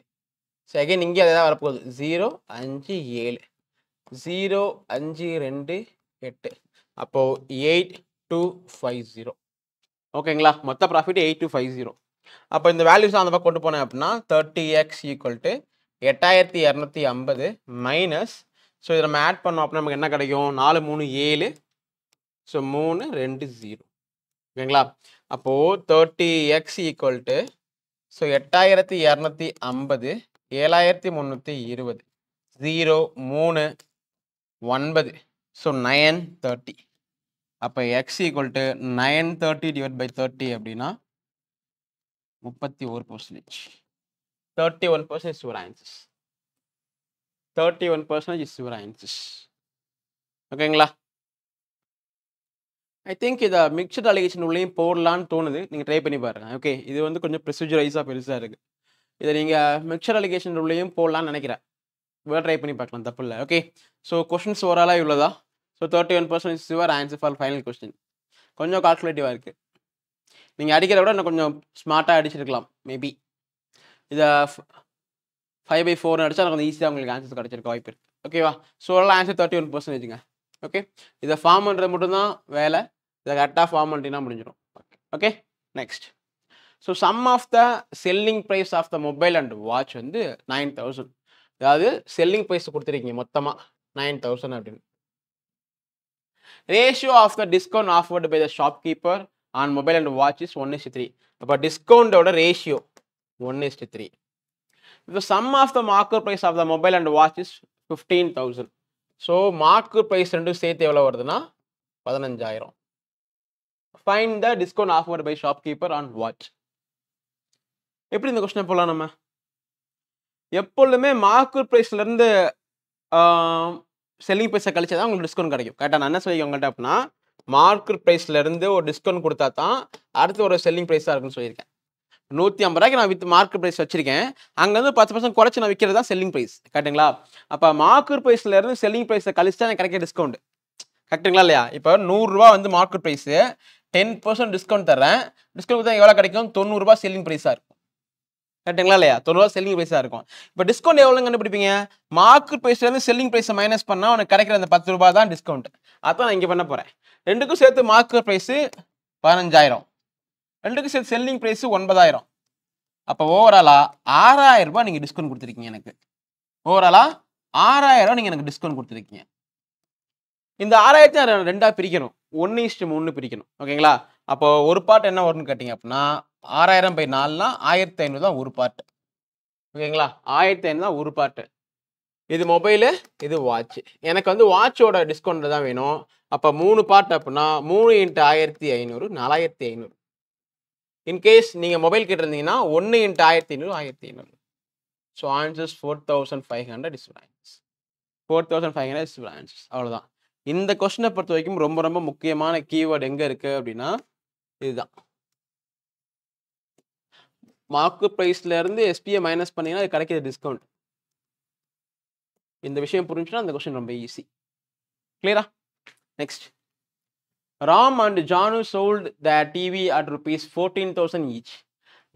[SPEAKER 1] ஸோ அகைன் இங்கே அதே தான் வரப்போகுது ஜீரோ அஞ்சு ஏழு ஜீரோ அஞ்சு ரெண்டு எட்டு அப்போது எயிட் டூ ஃபைவ் ஜீரோ ஓகேங்களா மொத்த profit eight two five zero அப்போ இந்த வேல்யூஸ் அந்த பக்கம் கொண்டு போனேன் அப்படின்னா தேர்ட்டி எக்ஸ் ஈக்குவல் டு எட்டாயிரத்தி இரநூத்தி ஐம்பது மைனஸ் ஸோ இதை நம்ம ஆட் பண்ணோம் அப்படின்னா நமக்கு என்ன கிடைக்கும் நாலு மூணு ஏழு ஸோ மூணு ரெண்டு ஜீரோ ஓகேங்களா அப்போது thirty x equal to so எட்டாயிரத்தி இரநூத்தி ஐம்பது ஏழாயிரத்தி முந்நூற்றி இருபது ஜீரோ மூணு ஒன்பது ஸோ நயன் தேர்ட்டி அப்போ x equal to nine thirty divide by thirty அப்படின்னா முப்பத்தி ஒரு பர்சன்டேஜ் thirty one percentage your thirty one percentage is sure answers ஓகேங்களா ஐ திங்க் இதை மிக்சட் அலிகேஷன் உள்ளேயும் போடலான்னு தோணுது நீங்கள் ட்ரை பண்ணி பாருங்கள் ஓகே இது வந்து கொஞ்சம் ப்ரொசீஜரைஸாக பெருசாக இருக்குது இதை நீங்கள் மிக்சர் அலிகேஷன் உள்ளேயும் போடலான்னு நினைக்கிறேன் வேறு ட்ரை பண்ணி பார்க்கலாம் தப்பு இல்லை ஓகே ஸோ கொஷின்ஸ் ஓவராலாக இவ்வளோதா so thirty one percent is your answer for final question கொஞ்சம் கால்குலேட்டிவாக இருக்குது நீங்கள் அடிக்கிறத விட இன்னும் கொஞ்சம் ஸ்மார்ட்டாக அடிச்சிருக்கலாம் மேபி இதை ஃபைவ் பை ஃபோர்னு அடிச்சா கொஞ்சம் ஈஸியாக உங்களுக்கு ஆன்சர் கிடச்சிருக்க வாய்ப்பு இருக்குது ஓகேவா ஸோ ஆன்சர் தேர்ட்டி ஒன் பர்சன்டேஜுங்க ஓகே இதை ஃபார்ம் பண்ணுறது மட்டும்தான் வேலை இதை கரெக்டாக ஃபார்ம் பண்ணிட்டீங்கன்னா முடிஞ்சிடும் okay next so sum of the selling price of the mobile and watch வந்து நைன் தௌசண்ட் அதாவது செல்லிங் ப்ரைஸ் கொடுத்துருக்கீங்க மொத்தமாக நைன் தௌசண்ட் அப்படின்னு ratio of the discount offered by the shopkeeper on mobile and watch is one is to three அப்போ டிஸ்கவுண்டோட ratio one is to three இப்போ sum of the marker price of the mobile and watch is fifteen thousand so mark price ரெண்டும் சேர்த்து எவ்வளோ வருதுன்னா பதினஞ்சாயிரம் fine the discount offer by shopkeeper on watch எப்படி இந்த கொஸ்டினை போகலாம் நம்ம எப்பொழுதுமே மார்க்கு ப்ரைஸ்லேருந்து செல்லிங் ப்ரைஸை கழிச்சா தான் உங்களுக்கு டிஸ்கவுண்ட் கிடைக்கும் கரெக்டாக நான் என்ன சொல்லி உங்கள்கிட்ட அப்படின்னா மார்க்கெட் ப்ரைஸ்லேருந்து ஒரு டிஸ்கவுண்ட் கொடுத்தா தான் அடுத்து ஒரு செல்லிங் ப்ரைஸாக இருக்குன்னு சொல்லியிருக்கேன் நூற்றி ஐம்பது ரூபாய்க்கு நான் வித் மார்க்கெட் ப்ரைஸ் வச்சிருக்கேன் அங்கேருந்து பத்து பர்சன்ட் குறைச்சி நான் விற்கிறது தான் செல்லிங் ப்ரைஸ் கரெக்டுங்களா அப்போ மார்க்கெட் ப்ரைஸ்லேருந்து செல்லிங் ப்ரைஸை கழிச்சு எனக்கு கிடைக்க டிஸ்கவுண்ட் கரெக்டுங்களா இல்லையா இப்போ நூறுரூவா வந்து market price ten percent discount தரேன் டிஸ்கவுண்ட் தான் எவ்வளோ கிடைக்கும் தொண்ணூறுரூவா செல்லிங் ப்ரைஸாக இருக்கும் கரெக்டுங்களா இல்லையா தொண்ணூறுவா செல்லிங் ப்ரைஸாக இருக்கும் இப்போ டிஸ்கவுண்ட் எவ்வளோ கண்டுபிடிப்பீங்க மார்க்கெட் ப்ரைஸ்லேருந்து செல்லிங் ப்ரைஸை மைனஸ் பண்ணால் உனக்கு கிடைக்கிற அந்த பத்து ரூபா தான் டிஸ்கவுண்ட் அதான் நான் இங்கே பண்ண போகிறேன் ரெண்டுக்கும் சேர்த்து மார்க்கெட் ப்ரைஸு பதினஞ்சாயிரம் ரெண்டுக்கும் சேர்த்து செல்லிங் ப்ரைஸு ஒன்பதாயிரம் அப்போ ஓவராலாக ஆறாயிரம் ரூபாய் நீங்கள் டிஸ்கவுண்ட் கொடுத்துருக்கீங்க எனக்கு ஓவராலாக ஆறாயிரம் ரூபாய் நீங்கள் எனக்கு டிஸ்கவுண்ட் கொடுத்துருக்கீங்க இந்த ஆறாயிரத்தி நான் ரெண்டாக பிரிக்கணும் ஒன்று இஷ்டம் மூணு பிரிக்கணும் ஓகேங்களா அப்போ ஒரு பார்ட் என்ன வரும்னு கேட்டிங்க அப்படின்னா ஆறாயிரம் பை நாலுனா ஆயிரத்தி ஐநூறு தான் ஒரு பார்ட்டு ஓகேங்களா ஆயிரத்தி ஐநூறு தான் ஒரு பார்ட்டு இது மொபைலு இது வாட்ச் எனக்கு வந்து வாட்சோட டிஸ்கவுண்ட் தான் வேணும் அப்போ மூணு பார்ட் அப்படின்னா மூணு இன்ட்டு ஆயிரத்தி ஐநூறு நாலாயிரத்தி ஐநூறு இன்கேஸ் நீங்கள் மொபைல் கேட்டிருந்தீங்கன்னா ஒன்று இன்ட்டு ஆயிரத்தி ஐநூறு ஆயிரத்தி ஐநூறு so answers four thousand five hundred is answers four thousand five hundred is answers அவ்வளோதான் இந்த கொஸ்டினை பொறுத்த வரைக்கும் ரொம்ப ரொம்ப முக்கியமான கீவேர்டு எங்கே இருக்குது அப்படின்னா இதுதான் மார்க்கு ப்ரைஸ்லேருந்து எஸ்பியை மைனஸ் பண்ணிங்கன்னா அது கிடைக்கிற டிஸ்கவுண்ட் இந்த விஷயம் புரிஞ்சுன்னா அந்த கொஸ்டின் ரொம்ப ஈஸி கிளியரா next Ram Ram and Janu sold their TV at rupees 14,000 each.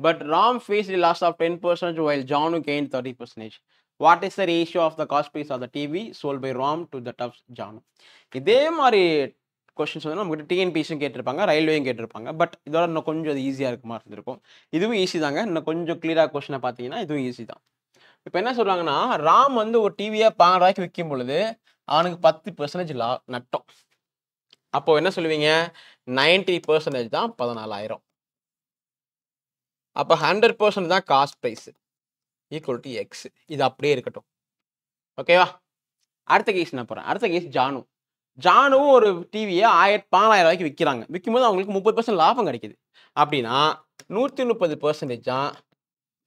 [SPEAKER 1] But Ram faced of ten percentage while Janu gain thirty percentage what is the ratio of the cost price of the TV sold by Ram to the டப் ஜானு இதே மாதிரி questions வந்து நம்மகிட்ட டிஎன்பிஎஸும் கேட்டிருப்பாங்க ரயில்வேயும் கேட்டிருப்பாங்க but இதோட இன்னும் கொஞ்சம் அது ஈஸியாக இருக்க மாதிரி இருந்திருக்கும் இதுவும் ஈஸி தாங்க இன்னும் கொஞ்சம் கிளியராக கொஷினை பார்த்தீங்கன்னா இதுவும் ஈஸி தான் இப்போ என்ன சொல்கிறாங்கன்னா ராம் வந்து ஒரு டிவியை பன்னெண்டு ரூபாய்க்கு விற்கும் பொழுது அவனுக்கு பத்து பர்சன்டேஜ் லா நட்டம் அப்போது என்ன சொல்லுவீங்க நைன்டி பர்சன்டேஜ் தான் பதினாலாயிரம் அப்போ ஹண்ட்ரட் பர்சன்ட் தான் cost price equal to x இது அப்படியே இருக்கட்டும் ஓகேவா அடுத்த கேஸ் நான் போகிறேன் அடுத்த கேஸ் ஜானு ஜானுவும் ஒரு டிவியை ஆயிரத்தி பதினாயிரம் ரூபாய்க்கு விற்கிறாங்க விற்கும்போது அவங்களுக்கு முப்பது பர்சன்ட் லாபம் கிடைக்குது அப்படின்னா நூற்றி முப்பது பர்சன்டேஜ் தான்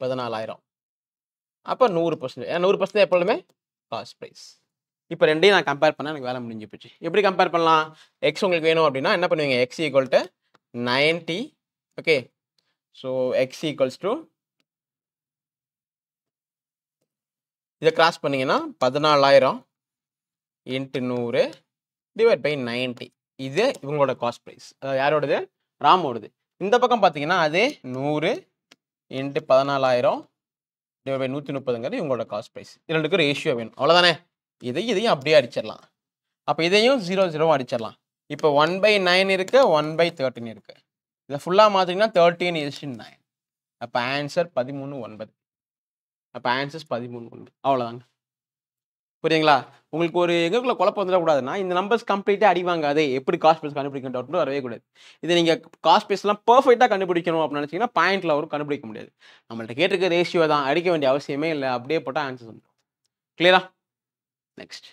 [SPEAKER 1] பதினாலாயிரம் அப்போ நூறு பர்சன்டேஜ் நூறு பர்சன்டேஜ் எப்பொழுதுமே காஸ்ட் ப்ரைஸ் இப்போ ரெண்டையும் நான் கம்பேர் பண்ணால் எனக்கு வேலை முடிஞ்சு போச்சு எப்படி கம்பேர் பண்ணலாம் எக்ஸ் உங்களுக்கு வேணும் அப்படின்னா என்ன பண்ணுவீங்க x equal to ninety okay so x equals to இதை கிராஸ் பண்ணிங்கன்னா பதினாலாயிரம் இன்ட்டு நூறு டிவைட் பை நைன்டி இது இவங்களோட காஸ்ட் ப்ரைஸ் அதாவது யாரோடது ராமோடது இந்த பக்கம் பார்த்தீங்கன்னா அது நூறு இன்ட்டு பதினாலாயிரம் டிவைட் பை நூற்றி முப்பதுங்கிறது இவங்களோட காஸ்ட் ப்ரைஸ் இரண்டுக்கும் ரேஷியோ வேணும் அவ்வளோதானே இதையும் இதையும் அப்படியே அடிச்சிடலாம் அப்போ இதையும் ஜீரோ ஜீரோவும் அடிச்சிடலாம் இப்போ ஒன் பை நைன் இருக்குது ஒன் பை தேர்ட்டின் இருக்குது இதை ஃபுல்லாக மாற்றிங்கன்னா தேர்ட்டின் இஸ்டின் நைன் அப்போ ஆன்சர் பதிமூணு ஒன்பது அப்போ ஆன்சர்ஸ் பதிமூணு ஒன்பது அவ்வளோதாங்க புரியுங்களா உங்களுக்கு ஒரு எங்களுக்குள்ள குழப்பம் வந்துடக்கூடாதுன்னா இந்த நம்பர்ஸ் கம்ப்ளீட்டாக அடிவாங்க அதே எப்படி காஸ்ட் பேஸ் கண்டுபிடிக்கிற டவுட்னு வரவே கூடாது இது நீங்கள் காஸ்ட் பேஸ்லாம் பர்ஃபெக்டாக கண்டுபிடிக்கணும் அப்படின்னு நினச்சிங்கன்னா பாயிண்ட்டில் அவரும் கண்டுபிடிக்க முடியாது நம்மள்ட்ட கேட்டிருக்க ரேஷியோ தான் அடிக்க வேண்டிய அவசியமே இல்லை அப்படியே போட்டால் ஆன்சர் வந்துடும் கிளியரா Next.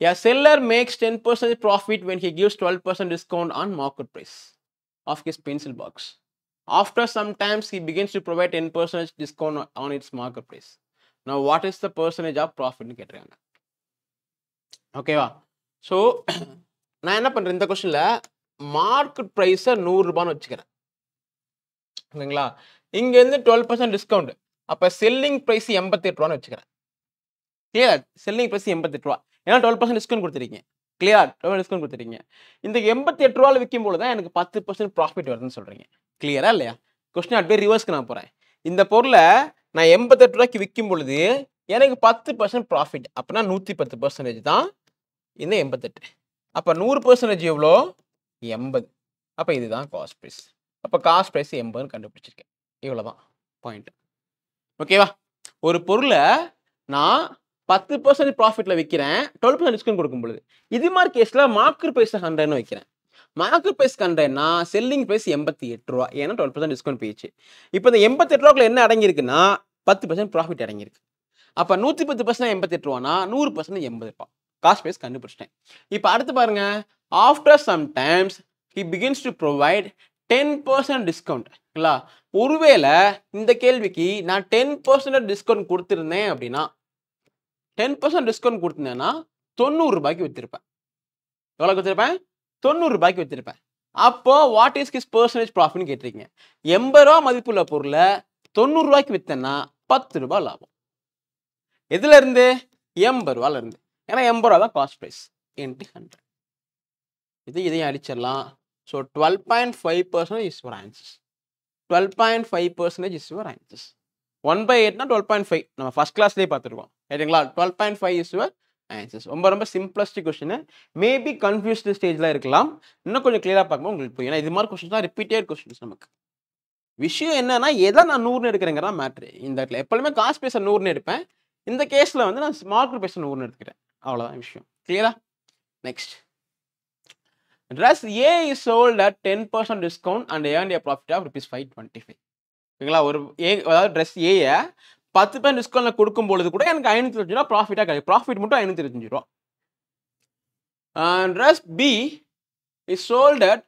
[SPEAKER 1] A seller makes 10% profit when he gives 12% discount on market price of his pencil box. After some times, he begins to provide 10% discount on its market price. Now, what is the percentage of profit? ஓகேவா so நான் என்ன பண்ணுறேன் இந்த கொஸ்டினில் market ப்ரைஸை நூறுரூபான்னு வச்சுக்கிறேன் ஓகேங்களா இங்கேருந்து டுவெல் பர்சன்ட் டிஸ்கவுண்ட் அப்போ செல்லிங் ப்ரைஸ் எண்பத்தி எட்டு ரூபான்னு வச்சுக்கிறேன் கிளியர் செல்லிங் ப்ரைஸ் எண்பத்தெட்டு ரூபா ஏன்னா டுவெல் பர்சன்ட் டிஸ்கவுண்ட் கொடுத்துருக்கீங்க கிளியர் டுவெல் டிஸ்கவுண்ட் கொடுத்துருக்கீங்க இந்த எண்பத்தி எட்டு ரூபாவில் விற்கும் போது தான் எனக்கு பத்து பர்சன்ட் ப்ராஃபிட் வருதுன்னு சொல்கிறீங்க கிளியரா இல்லையா கொஸ்டின் அப்படியே ரிவர்ஸ்க்கு நான் போகிறேன் இந்த பொருளை நான் எண்பத்தெட்டு ரூபாய்க்கு விற்கும் பொழுது எனக்கு பத்து பர்சன்ட் ப்ராஃபிட் அப்படின்னா நூற்றி பத்து பர்சன்டேஜ் தான் இந்த எண்பத்தெட்டு அப்போ நூறு பர்சன்டேஜ் எவ்வளோ எண்பது அப்போ இதுதான் காஸ்ட் ப்ரைஸ் அப்போ காஸ்ட் ப்ரைஸ் எண்பதுன்னு கண்டுபிடிச்சிருக்கேன் இவ்வளோதான் பாயிண்ட் ஓகேவா ஒரு பொருளை நான் பத்து பர்சன்ட் ப்ராஃபிட்டில் விற்கிறேன் டுவெல் பர்சன்ட் டிஸ்கவுண்ட் கொடுக்கும் பொழுது இது மாதிரி கேஸ்ல மார்க்கர் ப்ரைஸ் ஹண்ட்ரட்னு வைக்கிறேன் மார்க்கர் ப்ரைஸ் ஹண்ட்ரட்னா செல்லிங் ப்ரைஸ் எண்பத்தி எட்டு ரூபா ஏன்னா டுவெல் பர்சன்ட் டிஸ்கவுண்ட் போயிடுச்சு இப்போ இந்த எண்பத்தெட்டு எட்டு என்ன அடங்கியிருக்குன்னா பத்து பர்சன்ட் ப்ராஃபிட் அடங்கியிருக்கு அப்போ நூற்றி பத்து பர்சன்ட் எண்பத்தெட்டு ரூபானா நூறு பர்சன்ட் எண்பது ரூபா காஸ்ட் பிரைஸ் கண்டுபிடிச்சிட்டேன் இப்போ அடுத்து பாருங்க after some times he begins to provide ten percent discount ஓகேங்களா ஒருவேளை இந்த கேள்விக்கு நான் டென் பர்சன்ட் டிஸ்கவுண்ட் கொடுத்துருந்தேன் அப்படின்னா டென் பர்சன்ட் டிஸ்கவுண்ட் ரூபாய்க்கு தொண்ணூறுரூபாய்க்கு விற்றுருப்பேன் எவ்வளோக்கு வச்சுருப்பேன் தொண்ணூறுரூபாய்க்கு வச்சுருப்பேன் அப்போ வாட் இஸ் கிஸ் பர்சன்டேஜ் ப்ராஃபிட்னு கேட்டிருக்கீங்க எண்பது ரூபா மதிப்புள்ள பொருளை தொண்ணூறுரூவாய்க்கு விற்றேன்னா பத்து ரூபா லாபம் எதுலேருந்து எண்பது இருந்து ஏன்னா எண்பது ரூபா தான் காஸ்ட் ப்ரைஸ் இன்ட்டு ஹண்ட்ரட் இது இதையும் அடிச்சிடலாம் so twelve point five percentage is your answers twelve point five percentage is your answers one by எயிட்னா டுவெல் பாயிண்ட் ஃபைவ் நம்ம ஃபஸ்ட் கிளாஸ்லேயே பார்த்துருக்கோம் ரைட்டுங்களா twelve point five is your answers ரொம்ப ரொம்ப சிம்பிளஸ்ட் கொஸ்டின் மேபி கன்ஃபியூஸ்டு ஸ்டேஜில் இருக்கலாம் இன்னும் கொஞ்சம் கிளியராக பார்க்கும் உங்களுக்கு போய் ஏன்னா இது மாதிரி கொஸ்டின் தான் ரிப்பீட்டட் கொஸ்டின்ஸ் நமக்கு விஷயம் என்னன்னா எதை நான் நூறுன்னு எடுக்கிறேங்கிற மேட்ரு இந்த இடத்துல எப்பவுமே காசு பேச நூறுன்னு எடுப்பேன் இந்த கேஸில் வந்து நான் மார்க் பேச நூறுன்னு எடுத்துக்கிறேன் அவ்வளோதான் விஷயம் கிளியரா next dress A is sold at ten percent discount and an a profit of rupees five twenty five ஓகேங்களா ஒரு ஏ அதாவது ட்ரெஸ் ஏயை பத்து பேர் டிஸ்கவுண்ட்ல கொடுக்கும் பொழுது கூட எனக்கு ஐநூற்றி அஞ்சு ரூபா ப்ராஃபிட்டாக கிடைக்கும் ப்ராஃபிட் மட்டும் ஐநூற்றி அஞ்சு ரூபா dress B is sold at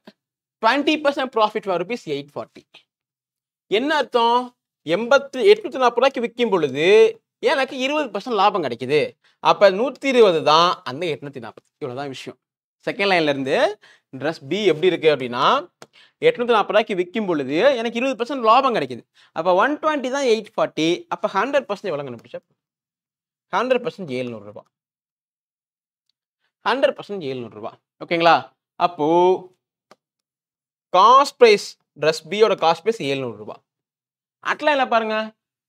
[SPEAKER 1] twenty percent profit for rupees eight forty என்ன அர்த்தம் எண்பத்து எட்நூற்றி நாற்பது ரூபாய்க்கு விற்கும் பொழுது எனக்கு இருபது பர்சன்ட் லாபம் கிடைக்குது அப்போ நூற்றி இருபது தான் அந்த எட்நூற்றி நாற்பது இவ்வளோ தான் விஷயம் செகண்ட் லைன்லேருந்து ட்ரெஸ் பி எப்படி இருக்குது அப்படின்னா எட்நூற்றி நாற்பது ரூபாய்க்கு விற்கும் பொழுது எனக்கு இருபது பர்சன்ட் லாபம் கிடைக்குது அப்போ ஒன் டுவெண்ட்டி தான் எயிட் ஃபார்ட்டி அப்போ ஹண்ட்ரட் பர்சன்ட் எவ்வளோ கண்டுபிடிச்சா ஹண்ட்ரட் பர்சன்ட் ஏழ்நூறுரூபா ஹண்ட்ரட் பர்சன்ட் ஏழ்நூறுரூபா ஓகேங்களா அப்போது காஸ்ட் ப்ரைஸ் ட்ரெஸ் பியோட காஸ்ட் ப்ரைஸ் ஏழ்நூறுரூபா அட்லாம் இல்லை பாருங்கள்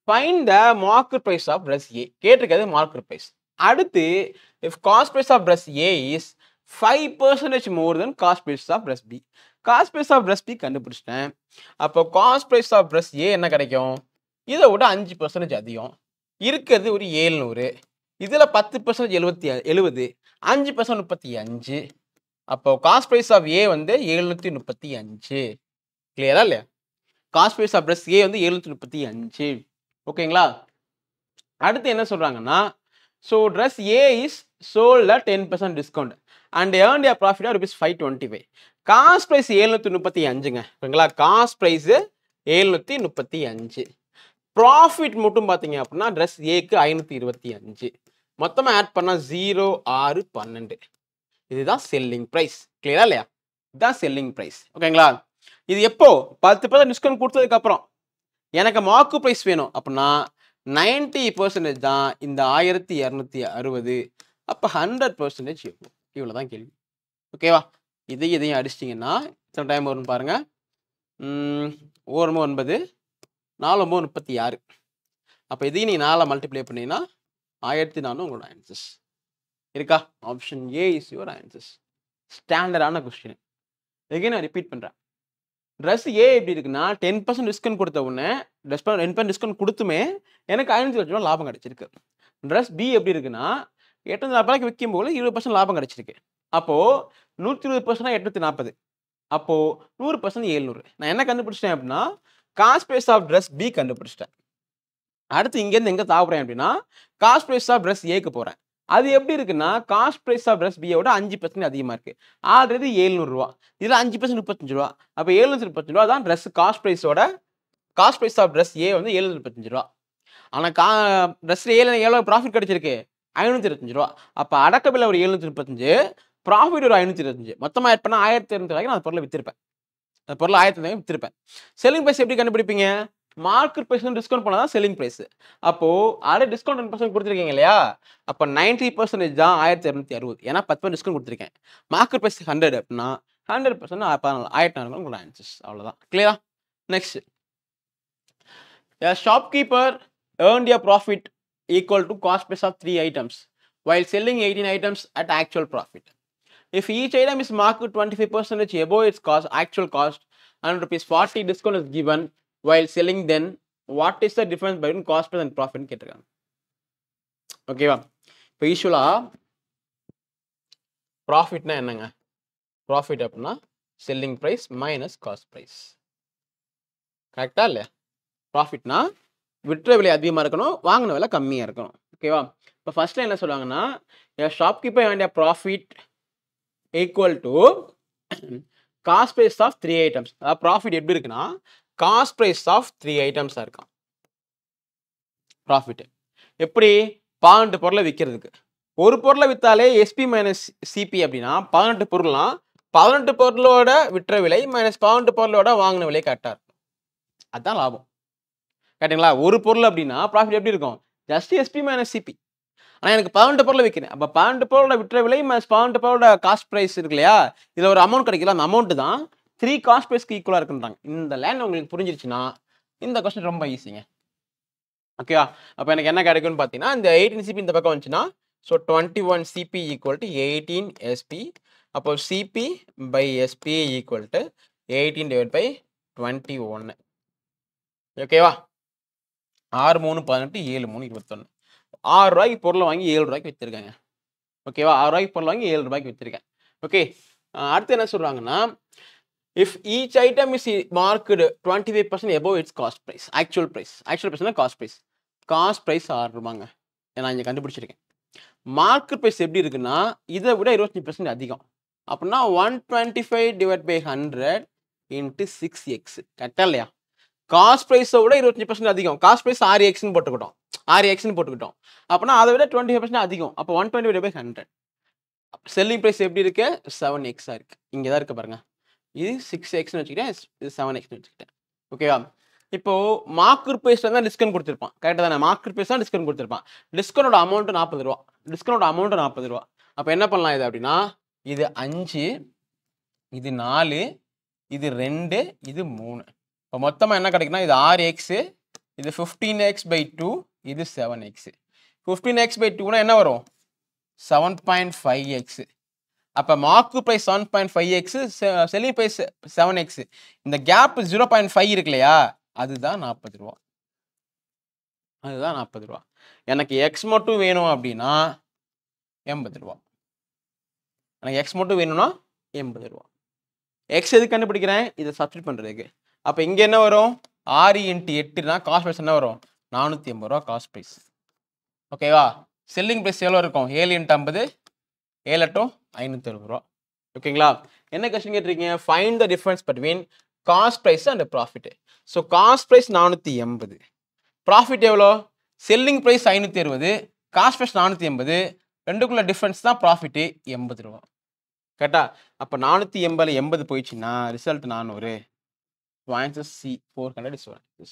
[SPEAKER 1] find the market price of dress A கேட்டிருக்காது மார்க்கெட் ப்ரைஸ் அடுத்து if cost price of dress A is five percentage more then cost price of dress B cost price of dress B கண்டுபிடிச்சிட்டேன் அப்போ cost price of dress ஏ என்ன கிடைக்கும் இதை விட அஞ்சு percentage அதிகம் இருக்கிறது ஒரு ஏழ்நூறு இதில் பத்து பர்சன்டேஜ் எழுபத்தி எழுபது அஞ்சு பர்சன்ட் முப்பத்தி அஞ்சு அப்போ காஸ்ட் ப்ரைஸ் ஆஃப் ஏ வந்து எழுநூற்றி முப்பத்தி அஞ்சு கிளியரா இல்லையா cost price of dress A வந்து எழுநூற்றி முப்பத்தி அஞ்சு ஓகேங்களா அடுத்து என்ன சொல்கிறாங்கன்னா ஸோ ட்ரெஸ் ஏ இஸ் சோல்டில் ten percent discount and earn a profit rupees five twenty five cost price ஏழுநூற்றி முப்பத்தி அஞ்சுங்க ஓகேங்களா காஸ்ட் ப்ரைஸு ஏழ்நூற்றி முப்பத்தி அஞ்சு ப்ராஃபிட் மட்டும் பார்த்தீங்க அப்படின்னா ட்ரெஸ் ஏக்கு ஐநூற்றி இருபத்தி அஞ்சு மொத்தமாக ஆட் பண்ணால் ஜீரோ ஆறு பன்னெண்டு இதுதான் செல்லிங் ப்ரைஸ் கிளியரா இல்லையா இதுதான் செல்லிங் ப்ரைஸ் ஓகேங்களா இது எப்போ பத்து பத்து டிஸ்கவுண்ட் கொடுத்ததுக்கப்புறம் எனக்கு மாக்கு ப்ரைஸ் வேணும் அப்படின்னா நைன்டி பர்சன்டேஜ் தான் இந்த ஆயிரத்தி இரநூத்தி அறுபது அப்போ ஹண்ட்ரட் பர்சன்டேஜ் எவ்வளோ இவ்வளோ தான் கேள்வி ஓகேவா இதையும் இதையும் அடிச்சிட்டிங்கன்னா இத்தனை டைம் வரும்னு பாருங்கள் ஓரமோ ஒன்பது நாலொம்போ முப்பத்தி ஆறு அப்போ இதையும் நீங்கள் நாலாக மல்டிப்ளை பண்ணிங்கன்னா ஆயிரத்தி நானூறு உங்களோட ஆன்சர்ஸ் இருக்கா option A is your answers ஸ்டாண்டர்டான கொஸ்டின் எகைன் நான் ரிப்பீட் பண்ணுறேன் ட்ரெஸ் ஏ எப்படி இருக்குன்னா டென் பர்சன்ட் டிஸ்கவுண்ட் கொடுத்த உடனே ட்ரெஸ் டென் பர்சன்ட் டிஸ்கவுண்ட் கொடுத்துமே எனக்கு ஐநூற்றி லட்சம் லாபம் கிடச்சிருக்கு ட்ரெஸ் பி எப்படி இருக்குன்னா எட்நூத்தி நாற்பது ரூபாய்க்கு விற்கும் போது இருபது பர்சன்ட் லாபம் கிடைச்சிருக்கு அப்போது நூற்றி இருபது பர்சன்டாக எட்நூற்றி நாற்பது அப்போது நூறு பர்சன்ட் ஏழ்நூறு நான் என்ன கண்டுபிடிச்சிட்டேன் அப்படின்னா cost price of dress B கண்டுபிடிச்சிட்டேன் அடுத்து இங்கேருந்து எங்கே தாவுறேன் அப்படின்னா காஸ்ட் ப்ரைஸ் ஆஃப் ட்ரெஸ் ஏக்கு போகிறேன் அது எப்படி இருக்குன்னா காஸ்ட் ப்ரைஸ் ஆஃப் ட்ரெஸ் பியோட அஞ்சு பர்சன்ட் அதிகமாக இருக்குது ஆல்ரெடி ஏழ்நூறுரூவா இதில் அஞ்சு பர்சன்ட் முப்பத்தஞ்சு ரூபா அப்போ ஏழுநூற்றி முப்பத்தஞ்சு ரூபா தான் ட்ரெஸ் காஸ்ட் ப்ரைஸோட cost price of dress A வந்து ஏழுநூத்தி முப்பத்தஞ்சு ரூபா ஆனால் கா ட்ரெஸ் ஏழு எவ்வளோ ப்ராஃபிட் கிடைச்சிருக்கு ஐநூற்றி இருபத்தஞ்சி ரூபா அப்போ அடக்கபில் ஒரு எழுநூற்றி முப்பத்தஞ்சு ப்ராஃபிட் ஒரு ஐநூற்றி இருபத்தஞ்சு மொத்தமாக ஆட் பண்ணால் ஆயிரத்தி இரநூத்தி வரைக்கும் நான் பொருளை வித்திருப்பேன் அந்த பொருளை ஆயிரத்தி வரைக்கும் வித்திருப்பேன் செல்லிங் ப்ரைஸ் எப்படி கண்டுபிடிப்பீங்க மார்க்கெட் ப்ரைஸ் டிஸ்கவுண்ட் பண்ணால் தான் செல்லிங் ப்ரைஸ் அப்போது அதை டிஸ்கவுண்ட் டென் பர்சன்ட் கொடுத்துருக்கீங்க இல்லையா அப்போ நைன்டி பர்சன்டேஜ் தான் ஆயிரத்தி இரநூத்தி அறுபது ஏன்னா பத்து பர்சன்ட் டிஸ்கவுண்ட் கொடுத்துருக்கேன் மார்க்கெட் ப்ரைஸ் ஹண்ட்ரட் அப்படின்னா ஹண்ட்ரட் பர்சன்ட் பதினாலு ஆயிரத்தி நானூறு உங்களோட ஆன்சர்ஸ் அவ்வளோதான் கிளியரா next shopkeeper earn your profit equal to cost price of 3 items while selling 18 items at actual profit. If each item is marked 25% above its cost, actual cost and rupees 40 discount is given while selling then what is the difference between cost price and profit? Okay, well, Pishula, profit na enna profit apna selling price minus cost price correct profit na விற்ற விலை அதிகமாக இருக்கணும் வாங்கின விலை கம்மியாக இருக்கணும் ஓகேவா இப்போ ஃபஸ்ட்டு என்ன சொல்லுவாங்கன்னா ஷாப் கீப்பர் வேண்டிய profit equal to cost price of three items அதாவது ப்ராஃபிட் எப்படி இருக்குன்னா காஸ்ட் ப்ரைஸ் ஆஃப் த்ரீ ஐட்டம்ஸாக இருக்கான் ப்ராஃபிட் எப்படி பதினெட்டு பொருளை விற்கிறதுக்கு ஒரு பொருளை விற்றாலே எஸ்பி மைனஸ் சிபி அப்படின்னா பதினெட்டு பொருள்லாம் பதினெட்டு பொருளோட விற்ற விலை மைனஸ் பதினெட்டு பொருளோட வாங்கின விலை கரெக்டாக இருக்கும் அதுதான் லாபம் கேட்டிங்களா ஒரு பொருள் அப்படின்னா ப்ராஃபிட் எப்படி இருக்கும் ஜஸ்ட் எஸ்பி மைனஸ் சிபி ஆனால் எனக்கு பதினெட்டு பொருளை விற்கிறேன் அப்போ பன்னெண்டு பொருளோட விற்ற விலை மைனஸ் பன்னெண்டு பொருளோட காஸ்ட் ப்ரைஸ் இருக்கு இல்லையா இதில் ஒரு அமௌண்ட் கிடைக்கல அந்த அமௌண்ட் தான் த்ரீ காஸ்ட் ப்ரைஸ்க்கு ஈக்குவலாக இருக்குன்றாங்க இந்த லேண்ட் உங்களுக்கு புரிஞ்சிருச்சுன்னா இந்த கொஸ்டின் ரொம்ப ஈஸிங்க ஓகேவா அப்போ எனக்கு என்ன கிடைக்கும்னு பார்த்தீங்கன்னா இந்த எயிட்டின் சிபி இந்த பக்கம் வந்துச்சுன்னா so twenty one CP equal to eighteen SP அப்போ CP by SP equal to eighteen divide by twenty ஒன்று ஓகேவா ஆறு மூணு பதினெட்டு ஏழு மூணு இருபத்தொன்று ஆறு ரூபாய்க்கு பொருளை வாங்கி ஏழு ரூபாய்க்கு விற்றுருக்காங்க ஓகேவா ஆறு ரூபாய்க்கு பொருள் வாங்கி ஏழு ரூபாய்க்கு விற்றுருக்கேன் ஓகே அடுத்து என்ன சொல்கிறாங்கன்னா if each item is marked twenty five percent above its cost price actual price actual ப்ரைஸ்னா காஸ்ட் ப்ரைஸ் காஸ்ட் ப்ரைஸ் ஆறு ரூபாங்க நான் இங்கே கண்டுபிடிச்சிருக்கேன் மார்க்கெட் ப்ரைஸ் எப்படி இருக்குன்னா இதை விட இருபத்தஞ்சி பர்சன்ட் அதிகம் அப்படின்னா one twenty five divide by hundred into six x கரெக்டாக இல்லையா காஸ்ட் ப்ரைஸை விட இருபத்தஞ்சு பர்சன்ட் அதிகம் காஸ்ட் ப்ரைஸ் ஆறு எக்ஸ்னு போட்டுக்கிட்டோம் ஆறு எக்ஸ்னு போட்டுக்கிட்டோம் அப்போனா அதை விட டுவெண்ட்டி ஃபைவ் பர்சன்ட் அதிகம் அப்போ one twenty five by hundred selling price எப்படி இருக்கு செவன் எக்ஸாக இருக்கு இங்கே தான் இருக்கு பாருங்க இது சிக்ஸ் எக்ஸ்னு வச்சுக்கிட்டேன் இது செவன் எக்ஸ்னு வச்சுக்கிட்டேன் ஓகேவா இப்போ மார்க்கர் ப்ரைஸில் தான் டிஸ்கவுண்ட் கொடுத்துருப்பான் கரெக்டாக தானே மார்க்கர் ப்ரைஸ் தான் டிஸ்கவுண்ட் கொடுத்துருப்பான் டிஸ்கவுண்டோட அமௌண்ட் நாற்பது ரூபா டிஸ்கவுண்டோட அமௌண்ட் நாற்பது ரூபா அப்போ என்ன பண்ணலாம் இது அப்படின்னா இது அஞ்சு இது நாலு இது ரெண்டு இது மூணு இப்போ மொத்தமாக என்ன கிடைக்குன்னா இது ஆறு எக்ஸு இது ஃபிஃப்டீன் எக்ஸ் பை டூ இது seven x fifteen x by டூனா என்ன வரும் செவன் பாயிண்ட் ஃபைவ் எக்ஸு அப்போ mark price seven point five x selling price seven x இந்த கேப் ஜீரோ பாயிண்ட் ஃபைவ் இருக்கு இல்லையா அதுதான் நாற்பது ரூபா அதுதான் நாற்பது ரூபா எனக்கு எக்ஸ் மட்டும் வேணும் அப்படின்னா எண்பது ரூபா எனக்கு எக்ஸ் மட்டும் வேணும்னா எண்பது ரூபா எக்ஸ் எதுக்கு கண்டுபிடிக்கிறேன் இதை சப்ஸ்டியூட் பண்ணுறதுக்கு அப்போ இங்கே என்ன வரும் ஆறு இன்ட்டு எட்டுனா காஸ்ட் ப்ரைஸ் என்ன வரும் நானூற்றி ஐம்பது ரூபா காஸ்ட் ப்ரைஸ் ஓகேவா செல்லிங் ப்ரைஸ் எவ்வளோ இருக்கும் ஏழு இன்ட்டு ஐம்பது ஏழு அட்டும் ஐநூற்றி அறுபது ரூபா ஓகேங்களா என்ன கொஸ்டின் கேட்டிருக்கீங்க find the difference between cost price and profit so cost price நானூற்றி எண்பது ப்ராஃபிட் எவ்வளோ செல்லிங் ப்ரைஸ் ஐநூற்றி அறுபது காஸ்ட் ப்ரைஸ் நானூற்றி எண்பது ரெண்டுக்குள்ள டிஃப்ரென்ஸ் தான் ப்ராஃபிட்டு எண்பது ரூபா கரெக்டா அப்போ நானூற்றி எண்பதில் எண்பது போயிடுச்சுன்னா ரிசல்ட் நானூறு So answer C, 400 is what answer.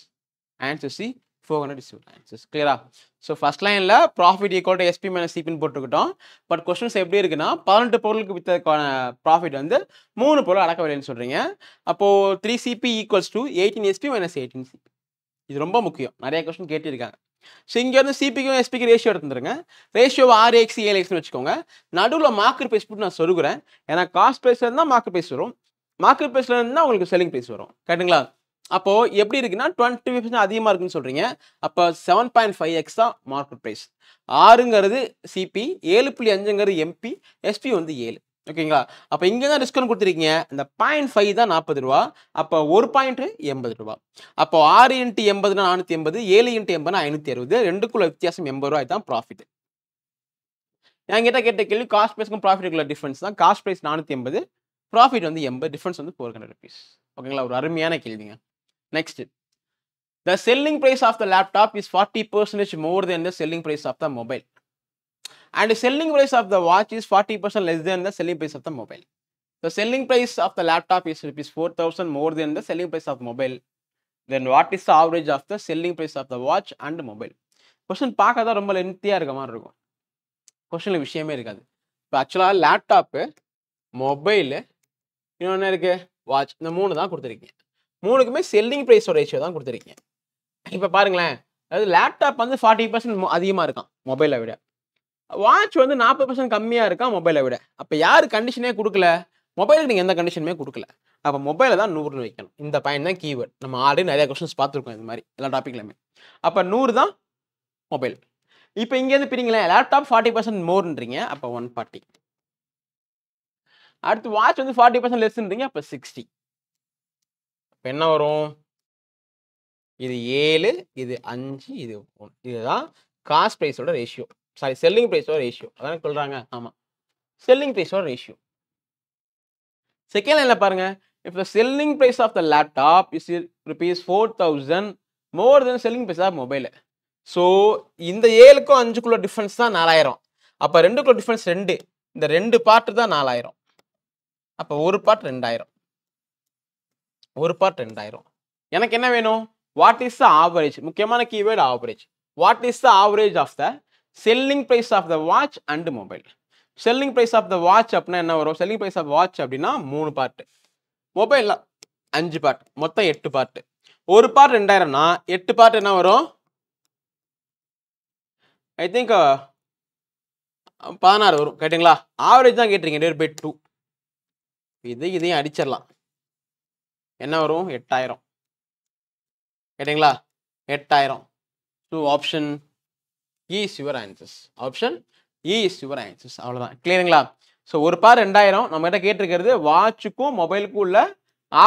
[SPEAKER 1] Answer C, 400 is your answers. Clear? So first lineல profit equal to SP minus CP போட்டுக்கிட்டோம் பட் கொஸ்டின்ஸ் எப்படி இருக்குன்னா பதினெட்டு பொருளுக்கு வித்ததுக்கான ப்ராஃபிட் வந்து மூணு பொருள் அடக்கவில்லைன்னு சொல்கிறீங்க அப்போது three CP equals to eighteen SP minus eighteen CP இது ரொம்ப முக்கியம் நிறைய கொஸ்டின் கேட்டிருக்காங்க ஸோ இங்கேருந்து சிபிக்கும் எஸ்பிக்கு ரேஷியோ எடுத்துருங்க ரேஷியோவை ஆறு எக்ஸ் ஏழு எக்ஸ்னு வச்சுக்கோங்க நடுவில் மார்க்கெட் ப்ரைஸ் போட்டு நான் சொல்கிறேன் ஏன்னா காஸ்ட் ப்ரைஸ் இருந்தால் மார்க்கெட் ப்ரைஸ் வரும் மார்க்கெட் ப்ரைஸில் இருந்தால் உங்களுக்கு செல்லிங் ப்ரைஸ் வரும் கரெக்டுங்களா அப்போது எப்படி இருக்குன்னா டுவெண்ட்டி ஃபைவ் அதிகமாக இருக்குன்னு சொல்கிறீங்க அப்போ செவன் பாயிண்ட் ஃபைவ் எக்ஸ் தான் மார்க்கெட் ப்ரைஸ் ஆறுங்கிறது சிபி ஏழு புள்ளி அஞ்சுங்கிறது எம்பி எஸ்பி வந்து ஏழு ஓகேங்களா அப்போ இங்கே தான் டிஸ்கவுண்ட் கொடுத்துருக்கீங்க இந்த பாயிண்ட் ஃபைவ் தான் நாற்பது ரூபா அப்போ ஒரு பாயிண்ட்டு எண்பது ரூபா அப்போ ஆறு இன்ட்டு எண்பதுனா நானூற்றி எண்பது ஏழு இன்ட்டு எண்பதுனா ஐநூற்றி அறுபது ரெண்டுக்குள்ள வித்தியாசம் எண்பது ரூபாய் தான் ப்ராஃபிட் என்கிட்ட கேட்ட கேள்வி காஸ்ட் ப்ரைஸ்க்கும் ப்ராஃபிட்டுக்குள்ள டிஃப்ரென்ஸ் தான் காஸ்ட் ப்ரைஸ் நானூற்றி எண்பது ப்ராஃபிட் வந்து எண்பது டிஃப்ரென்ஸ் வந்து ஃபோர் ஹண்ட்ரட் ருபீஸ் ஓகேங்களா ஒரு அருமையான கேள்விங்க next the selling price of the laptop is forty percentage more than the selling price of the mobile and selling price of the watch is forty percent less than the selling price of the mobile the selling price of the laptop is rupees four thousand more than the selling price of mobile then what is the average of the selling price of the watch and mobile question பார்க்க தான் ரொம்ப லென்த்தியாக இருக்க மாதிரி இருக்கும் கொஸ்டினில் விஷயமே இருக்காது இப்போ ஆக்சுவலாக லேப்டாப்பு மொபைலு இன்னொன்று இருக்குது வாட்ச் இந்த மூணு தான் கொடுத்துருக்கீங்க மூணுக்குமே செல்லிங் ப்ரைஸோட ரேஷியோ தான் கொடுத்துருக்கீங்க இப்போ பாருங்களேன் அதாவது லேப்டாப் வந்து ஃபார்ட்டி பர்சன்ட் அதிகமாக இருக்கான் மொபைலை விட வாட்ச் வந்து நாற்பது பர்சன்ட் கம்மியாக இருக்கான் மொபைலை விட அப்போ யார் கண்டிஷனே கொடுக்கல மொபைலுக்கு நீங்கள் எந்த கண்டிஷனுமே கொடுக்கல அப்போ மொபைலில் தான் நூறுன்னு வைக்கணும் இந்த பாயிண்ட் தான் கீவேர்ட் நம்ம ஆல்ரெடி நிறைய கொஸ்டின்ஸ் பார்த்துருக்கோம் இந்த மாதிரி எல்லா டாப்பிக்லையுமே அப்போ நூறு தான் மொபைல் இப்போ இங்கேருந்து பிரிங்களேன் லேப்டாப் ஃபார்ட்டி பர்சன்ட் மோர்ன்றீங்க அப்போ ஒன் ஃபார்ட்டி அடுத்து வாட்ச் வந்து ஃபார்ட்டி பர்சன்ட் லெஸ்ன்றீங்க அப்போ சிக்ஸ்டி இப்போ என்ன வரும் இது ஏழு இது அஞ்சு இது இதுதான் காஸ்ட் ப்ரைஸோட ரேஷியோ சாரி செல்லிங் ப்ரைஸோட ரேஷியோ அதான் சொல்கிறாங்க ஆமாம் செல்லிங் ப்ரைஸோட ரேஷியோ செகண்ட் லைனில் பாருங்கள் if the selling price of the laptop is rupees four thousand more than selling price of mobile so இந்த ஏழுக்கும் அஞ்சுக்குள்ள டிஃப்ரென்ஸ் தான் நாலாயிரம் அப்போ ரெண்டுக்குள்ள டிஃப்ரென்ஸ் ரெண்டு இந்த ரெண்டு பார்ட்டு தான் நாலாயிரம் அப்போ ஒரு பார்ட் ரெண்டாயிரம் ஒரு பார்ட் ரெண்டாயிரம் எனக்கு என்ன வேணும் வாட் இஸ் த ஆவரேஜ் முக்கியமான keyword average what is the average of the selling price of the watch and mobile selling price of the watch அப்படின்னா என்ன வரும் செல்லிங் ப்ரைஸ் ஆஃப் வாட்ச் அப்படின்னா மூணு பார்ட்டு மொபைலில் அஞ்சு பார்ட் மொத்தம் எட்டு பார்ட்டு ஒரு பார்ட் ரெண்டாயிரம்னா எட்டு பார்ட் என்ன வரும் ஐ திங்க் பதினாறு வரும் கேட்டிங்களா ஆவரேஜ் தான் கேட்டிருக்கீங்க டேர் பை டூ இது இதையும் அடிச்சிடலாம் என்ன வரும் எட்டாயிரம் கேட்டிங்களா எட்டாயிரம் so option E your answers option E your answers அவ்வளோதான் கிளியருங்களா ஸோ ஒரு பார் ரெண்டாயிரம் நம்ம கிட்ட கேட்டிருக்கிறது வாட்சுக்கும் மொபைலுக்கும் உள்ள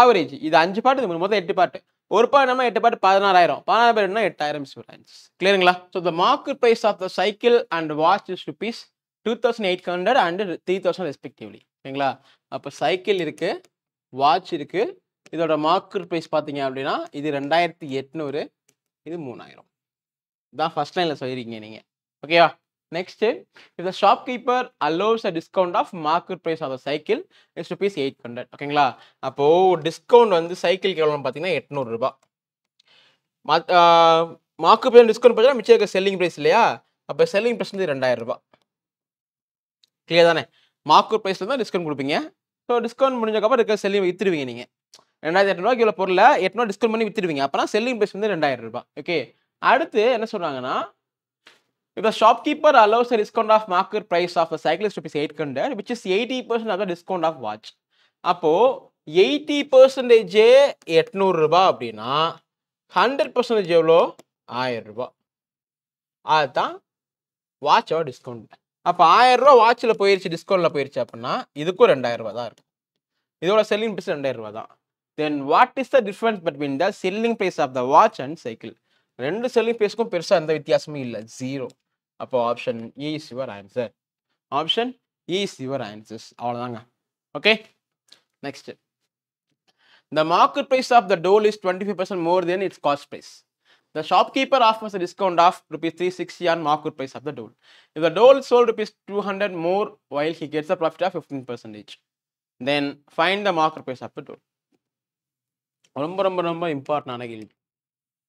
[SPEAKER 1] ஆவரேஜ் இது அஞ்சு பாட்டு இது மொத்தம் எட்டு பாட்டு ஒரு பார் நம்ம எட்டு பாட்டு பதினாறாயிரம் பதினாறு பேர் எட்டாயிரம் யுவர் ஆன்சர்ஸ் கிளியருங்களா so the mark price of the cycle and watch is rupees two thousand eight hundred and three thousand respectively ஓகேங்களா அப்போ சைக்கிள் இருக்குது வாட்ச் இருக்குது இதோட மார்க்கர் ப்ரைஸ் பார்த்தீங்க அப்படின்னா இது ரெண்டாயிரத்தி எட்நூறு இது மூணாயிரம் இதான் ஃபஸ்ட் லைனில் சொல்லியிருக்கீங்க நீங்கள் ஓகேவா next if the shopkeeper allows a discount of market price of cycle it's rupees eight hundred ஓகேங்களா அப்போது டிஸ்கவுண்ட் வந்து சைக்கிளுக்கு எவ்வளோன்னு பார்த்தீங்கன்னா எட்நூறுரூபா மார்க்கெட் ப்ரைஸ் டிஸ்கவுண்ட் பார்த்தீங்கன்னா மிச்சம் இருக்க செல்லிங் ப்ரைஸ் இல்லையா அப்போ செல்லிங் ப்ரைஸ் வந்து ரெண்டாயிரம் ரூபா கிளியர் தானே மார்க்கெட் ப்ரைஸில் தான் டிஸ்கவுண்ட் கொடுப்பீங்க ஸோ டிஸ்கவுண்ட் முடிஞ்சக்கப்புறம் இருக்க செல்லிங் வித்துருவீங்க நீங்கள் ரெண்டாயிரத்தி எட்நூறுவாய்க்கு உள்ள பொருளை எட்நூறு டிஸ்கவுண்ட் பண்ணி வித்துருவீங்க அப்புறம் செல்லிங் ப்ரைஸ் வந்து ரெண்டாயிரம் ரூபாய் ஓகே அடுத்து என்ன சொல்கிறாங்கன்னா இப்போ shopkeeper allows discount of market market ஆஃப் of the cyclist rupees 800, which eighty percent of discount of of அப்போ எயிட்டி பர்சன்டேஜே எட்நூறுரூபா அப்படின்னா ஹண்ட்ரட் பர்சன்டேஜ் எவ்வளோ ஆயிரம் ரூபாய் அதுதான் வாட்சோட டிஸ்கவுண்ட் அப்போ ஆயிரம் ரூபா வாட்சில் போயிருச்சு டிஸ்கவுண்டில் போயிருச்சு அப்படின்னா இதுக்கும் ரெண்டாயிரம் ரூபா தான் இருக்கும் இதோட செல்லிங் ப்ரைஸ் ரெண்டாயிரம் ரூபா தான் then what is the difference between the selling price of the watch and cycle ரெண்டு செல்லிங் ப்ரைஸ்க்கும் பெருசாக எந்த வித்தியாசமும் இல்லை ஜீரோ அப்போ option E is your answer option E is your answers அவ்வளோதாங்க okay next the market price of the doll is twenty five percent more than its cost price The shopkeeper offers a discount of rupees 360 on market price of the doll If the doll sold rupees 200 more while he gets a profit of 15 percentage, then find the market price of the doll ரொம்ப ரொம்ப ரொம்ப இம்பார்ட்டண்டான கேள்வி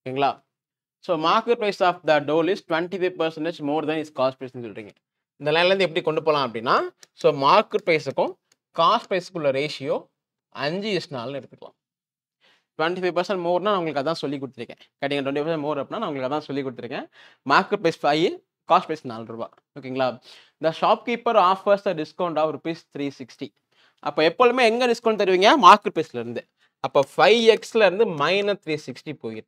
[SPEAKER 1] ஓகேங்களா so market price of the doll is twenty five percentage more than is cost ப்ரைஸ்னு சொல்கிறீங்க இந்த லைன்லேருந்து எப்படி கொண்டு போகலாம் அப்படின்னா ஸோ மார்க்கெட் ப்ரைஸுக்கும் காஸ்ட் ப்ரைஸுக்குள்ள ரேஷியோ அஞ்சு இஸ் நாலுன்னு எடுத்துக்கலாம் டுவெண்ட்டி ஃபைவ் பர்சன்ட் மோர்னா நான் உங்களுக்கு அதான் சொல்லி கொடுத்துருக்கேன் கட்டிங்க டுவெண்ட்டி பர்சன்ட் மோர் அப்படின்னா உங்களுக்கு அதான் சொல்லி கொடுத்துருக்கேன் market price five cost price நாலு ரூபா ஓகேங்களா the shopkeeper offers the discount of rupees three sixty அப்போ எப்பொழுதுமே எங்கே டிஸ்கவுண்ட் தருவீங்க மார்க்கெட் ப்ரைஸ்லேருந்து அப்போ ஃபைவ் எக்ஸ்லேருந்து மைனஸ் த்ரீ சிக்ஸ்டி போயிடு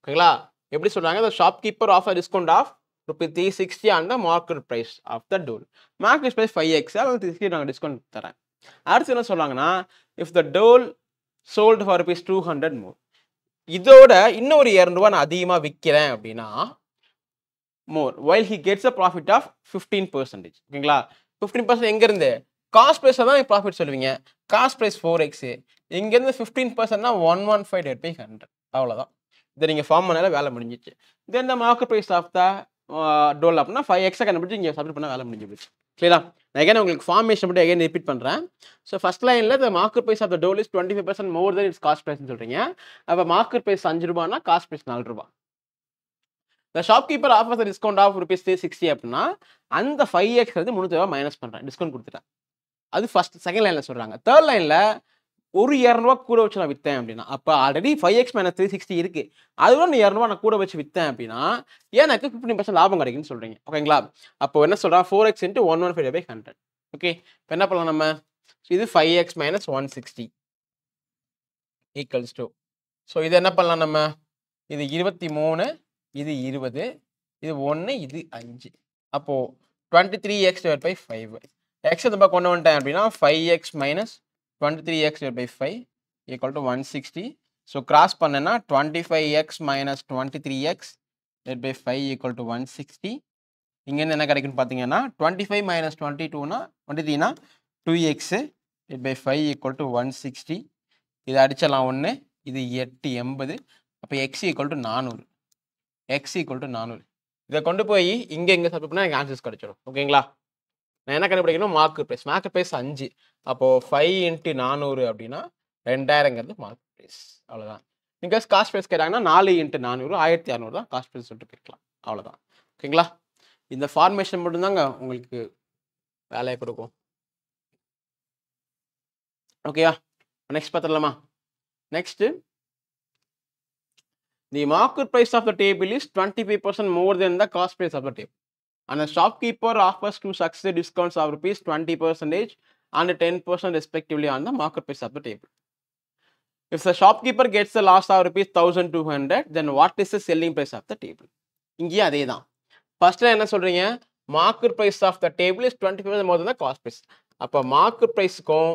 [SPEAKER 1] ஓகேங்களா எப்படி சொல்கிறாங்க the shopkeeper offer discount of rupee three sixty on the market price of the doll market price five x அதில் த்ரீ சிக்ஸ்டி நாங்கள் டிஸ்கவுண்ட் தரேன் அடுத்து என்ன சொல்கிறாங்கன்னா if the doll sold for rupees two hundred more இதோட இன்னொரு இரநூறுவா நான் அதிகமாக விற்கிறேன் அப்படின்னா more while he gets a profit of fifteen percentage ஓகேங்களா ஃபிஃப்டீன் பர்சன்ட் எங்கேருந்து காஸ்ட் ப்ரைஸில் தான் ப்ராஃபிட் சொல்லுவீங்க காஸ்ட் ப்ரைஸ் ஃபோர் எக்ஸு இங்கேருந்து ஃபிஃப்டீன் பர்சன்ட்னா ஒன் ஒன் ஃபைவ் டேட் பை ஹண்ட்ரட் அவ்வளோதான் இதை நீங்கள் ஃபார்ம் பண்ணால வேலை முடிஞ்சிச்சு then the market price of the doll அப்படின்னா ஃபைவ் எக்ஸ்ட்ரா கண்டுபிடிச்சி இங்கே சப்மிட் பண்ணால் வேலை முடிஞ்சு போச்சு கிளியரா நான் எகேன் உங்களுக்கு ஃபார்மேஷன் மட்டும் எகேன் ரிப்பீட் பண்ணுறேன் ஸோ ஃபஸ்ட் லைனில் the market price of the doll is twenty five percent more than its cost ப்ரைஸ்னு சொல்கிறீங்க அப்போ மார்க்கர் பைஸ் அஞ்சு ரூபானா காஸ்ட் ப்ரைஸ் நாலு ரூபா இந்த shopkeeper offers discount of rupees three sixty அப்படின்னா அந்த ஃபைவ் எக்ஸ் வந்து முந்நூற்றி ரூபா மைனஸ் பண்ணுறேன் டிஸ்கவுண்ட் கொடுத்துட்டேன் அது ஃபஸ்ட் செகண்ட் லைனில் சொல்கிறாங்க தேர்ட் லைனில் ஒரு இரநூறுவா கூட வச்சு நான் விற்றேன் அப்படின்னா அப்போ already five x minus three sixty இருக்குது அதுவும் நீ இரநூறுவா நான் கூட வச்சு விற்றேன் அப்படின்னா எனக்கு ஃபிஃப்டின் பர்சன்ட் லாபம் கிடைக்குன்னு சொல்கிறீங்க ஓகேங்களா அப்போ என்ன சொல்கிறா four x into one one five by hundred okay இப்போ என்ன பண்ணலாம் நம்ம இது five x minus one sixty equals to so இது என்ன பண்ணலாம் நம்ம இது இருபத்தி மூணு இது இருபது இது ஒன்று இது அஞ்சு அப்போது twenty three x divide by five x இந்த கொண்டு வந்துட்டேன் அப்படின்னா five x minus twenty three x divide by five equal to one sixty so cross பண்ணேன்னா twenty five x minus twenty three x divide by five equal to one sixty இங்கேருந்து என்ன கிடைக்குன்னு பார்த்தீங்கன்னா twenty five minus twenty டூனா twenty த்ரீனா two x divide by five equal to one sixty இது அடிச்சிடலாம் ஒன்று இது எட்டு எண்பது அப்போ எக்ஸ் ஈக்குவல் டு நானூறு எக்ஸ் ஈக்குவல் டு நானூறு இதை கொண்டு போய் இங்கே எங்கே சப்மிட் பண்ணால் எனக்கு ஆன்சர்ஸ் கிடச்சிடும் ஓகேங்களா நான் என்ன கண்டுபிடிக்கணும் மார்க்கெட் ப்ரைஸ் மார்க்கெட் ப்ரைஸ் அஞ்சு அப்போது ஃபைவ் இன்ட்டு நானூறு அப்படின்னா ரெண்டாயிரங்கிறது மார்க்கெட் ப்ரைஸ் அவ்வளோதான் நீங்கள் காஸ்ட் ப்ரைஸ் கேட்டாங்கன்னா நாலு இன்ட்டு நானூறு ஆயிரத்தி அறநூறு தான் காஸ்ட் ப்ரைஸ் சொல்லிட்டு கேட்கலாம் அவ்வளோதான் ஓகேங்களா இந்த ஃபார்மேஷன் மட்டும்தாங்க உங்களுக்கு வேலையை கொடுக்கும் ஓகேயா நெக்ஸ்ட் பார்த்துடலாமா next the market price of the table is twenty five percent more than the cost price of the table and the shopkeeper offers to succeed discounts of rupees 20 percentage and 10 percent respectively on the market price of the table. If the shopkeeper gets the loss of rupees 1200 then what is the selling price of the table? இங்கேயும் அதே தான் first என்ன சொல்றீங்க market price of the table is twenty five more தான் cost price அப்போ market ப்ரைஸுக்கும்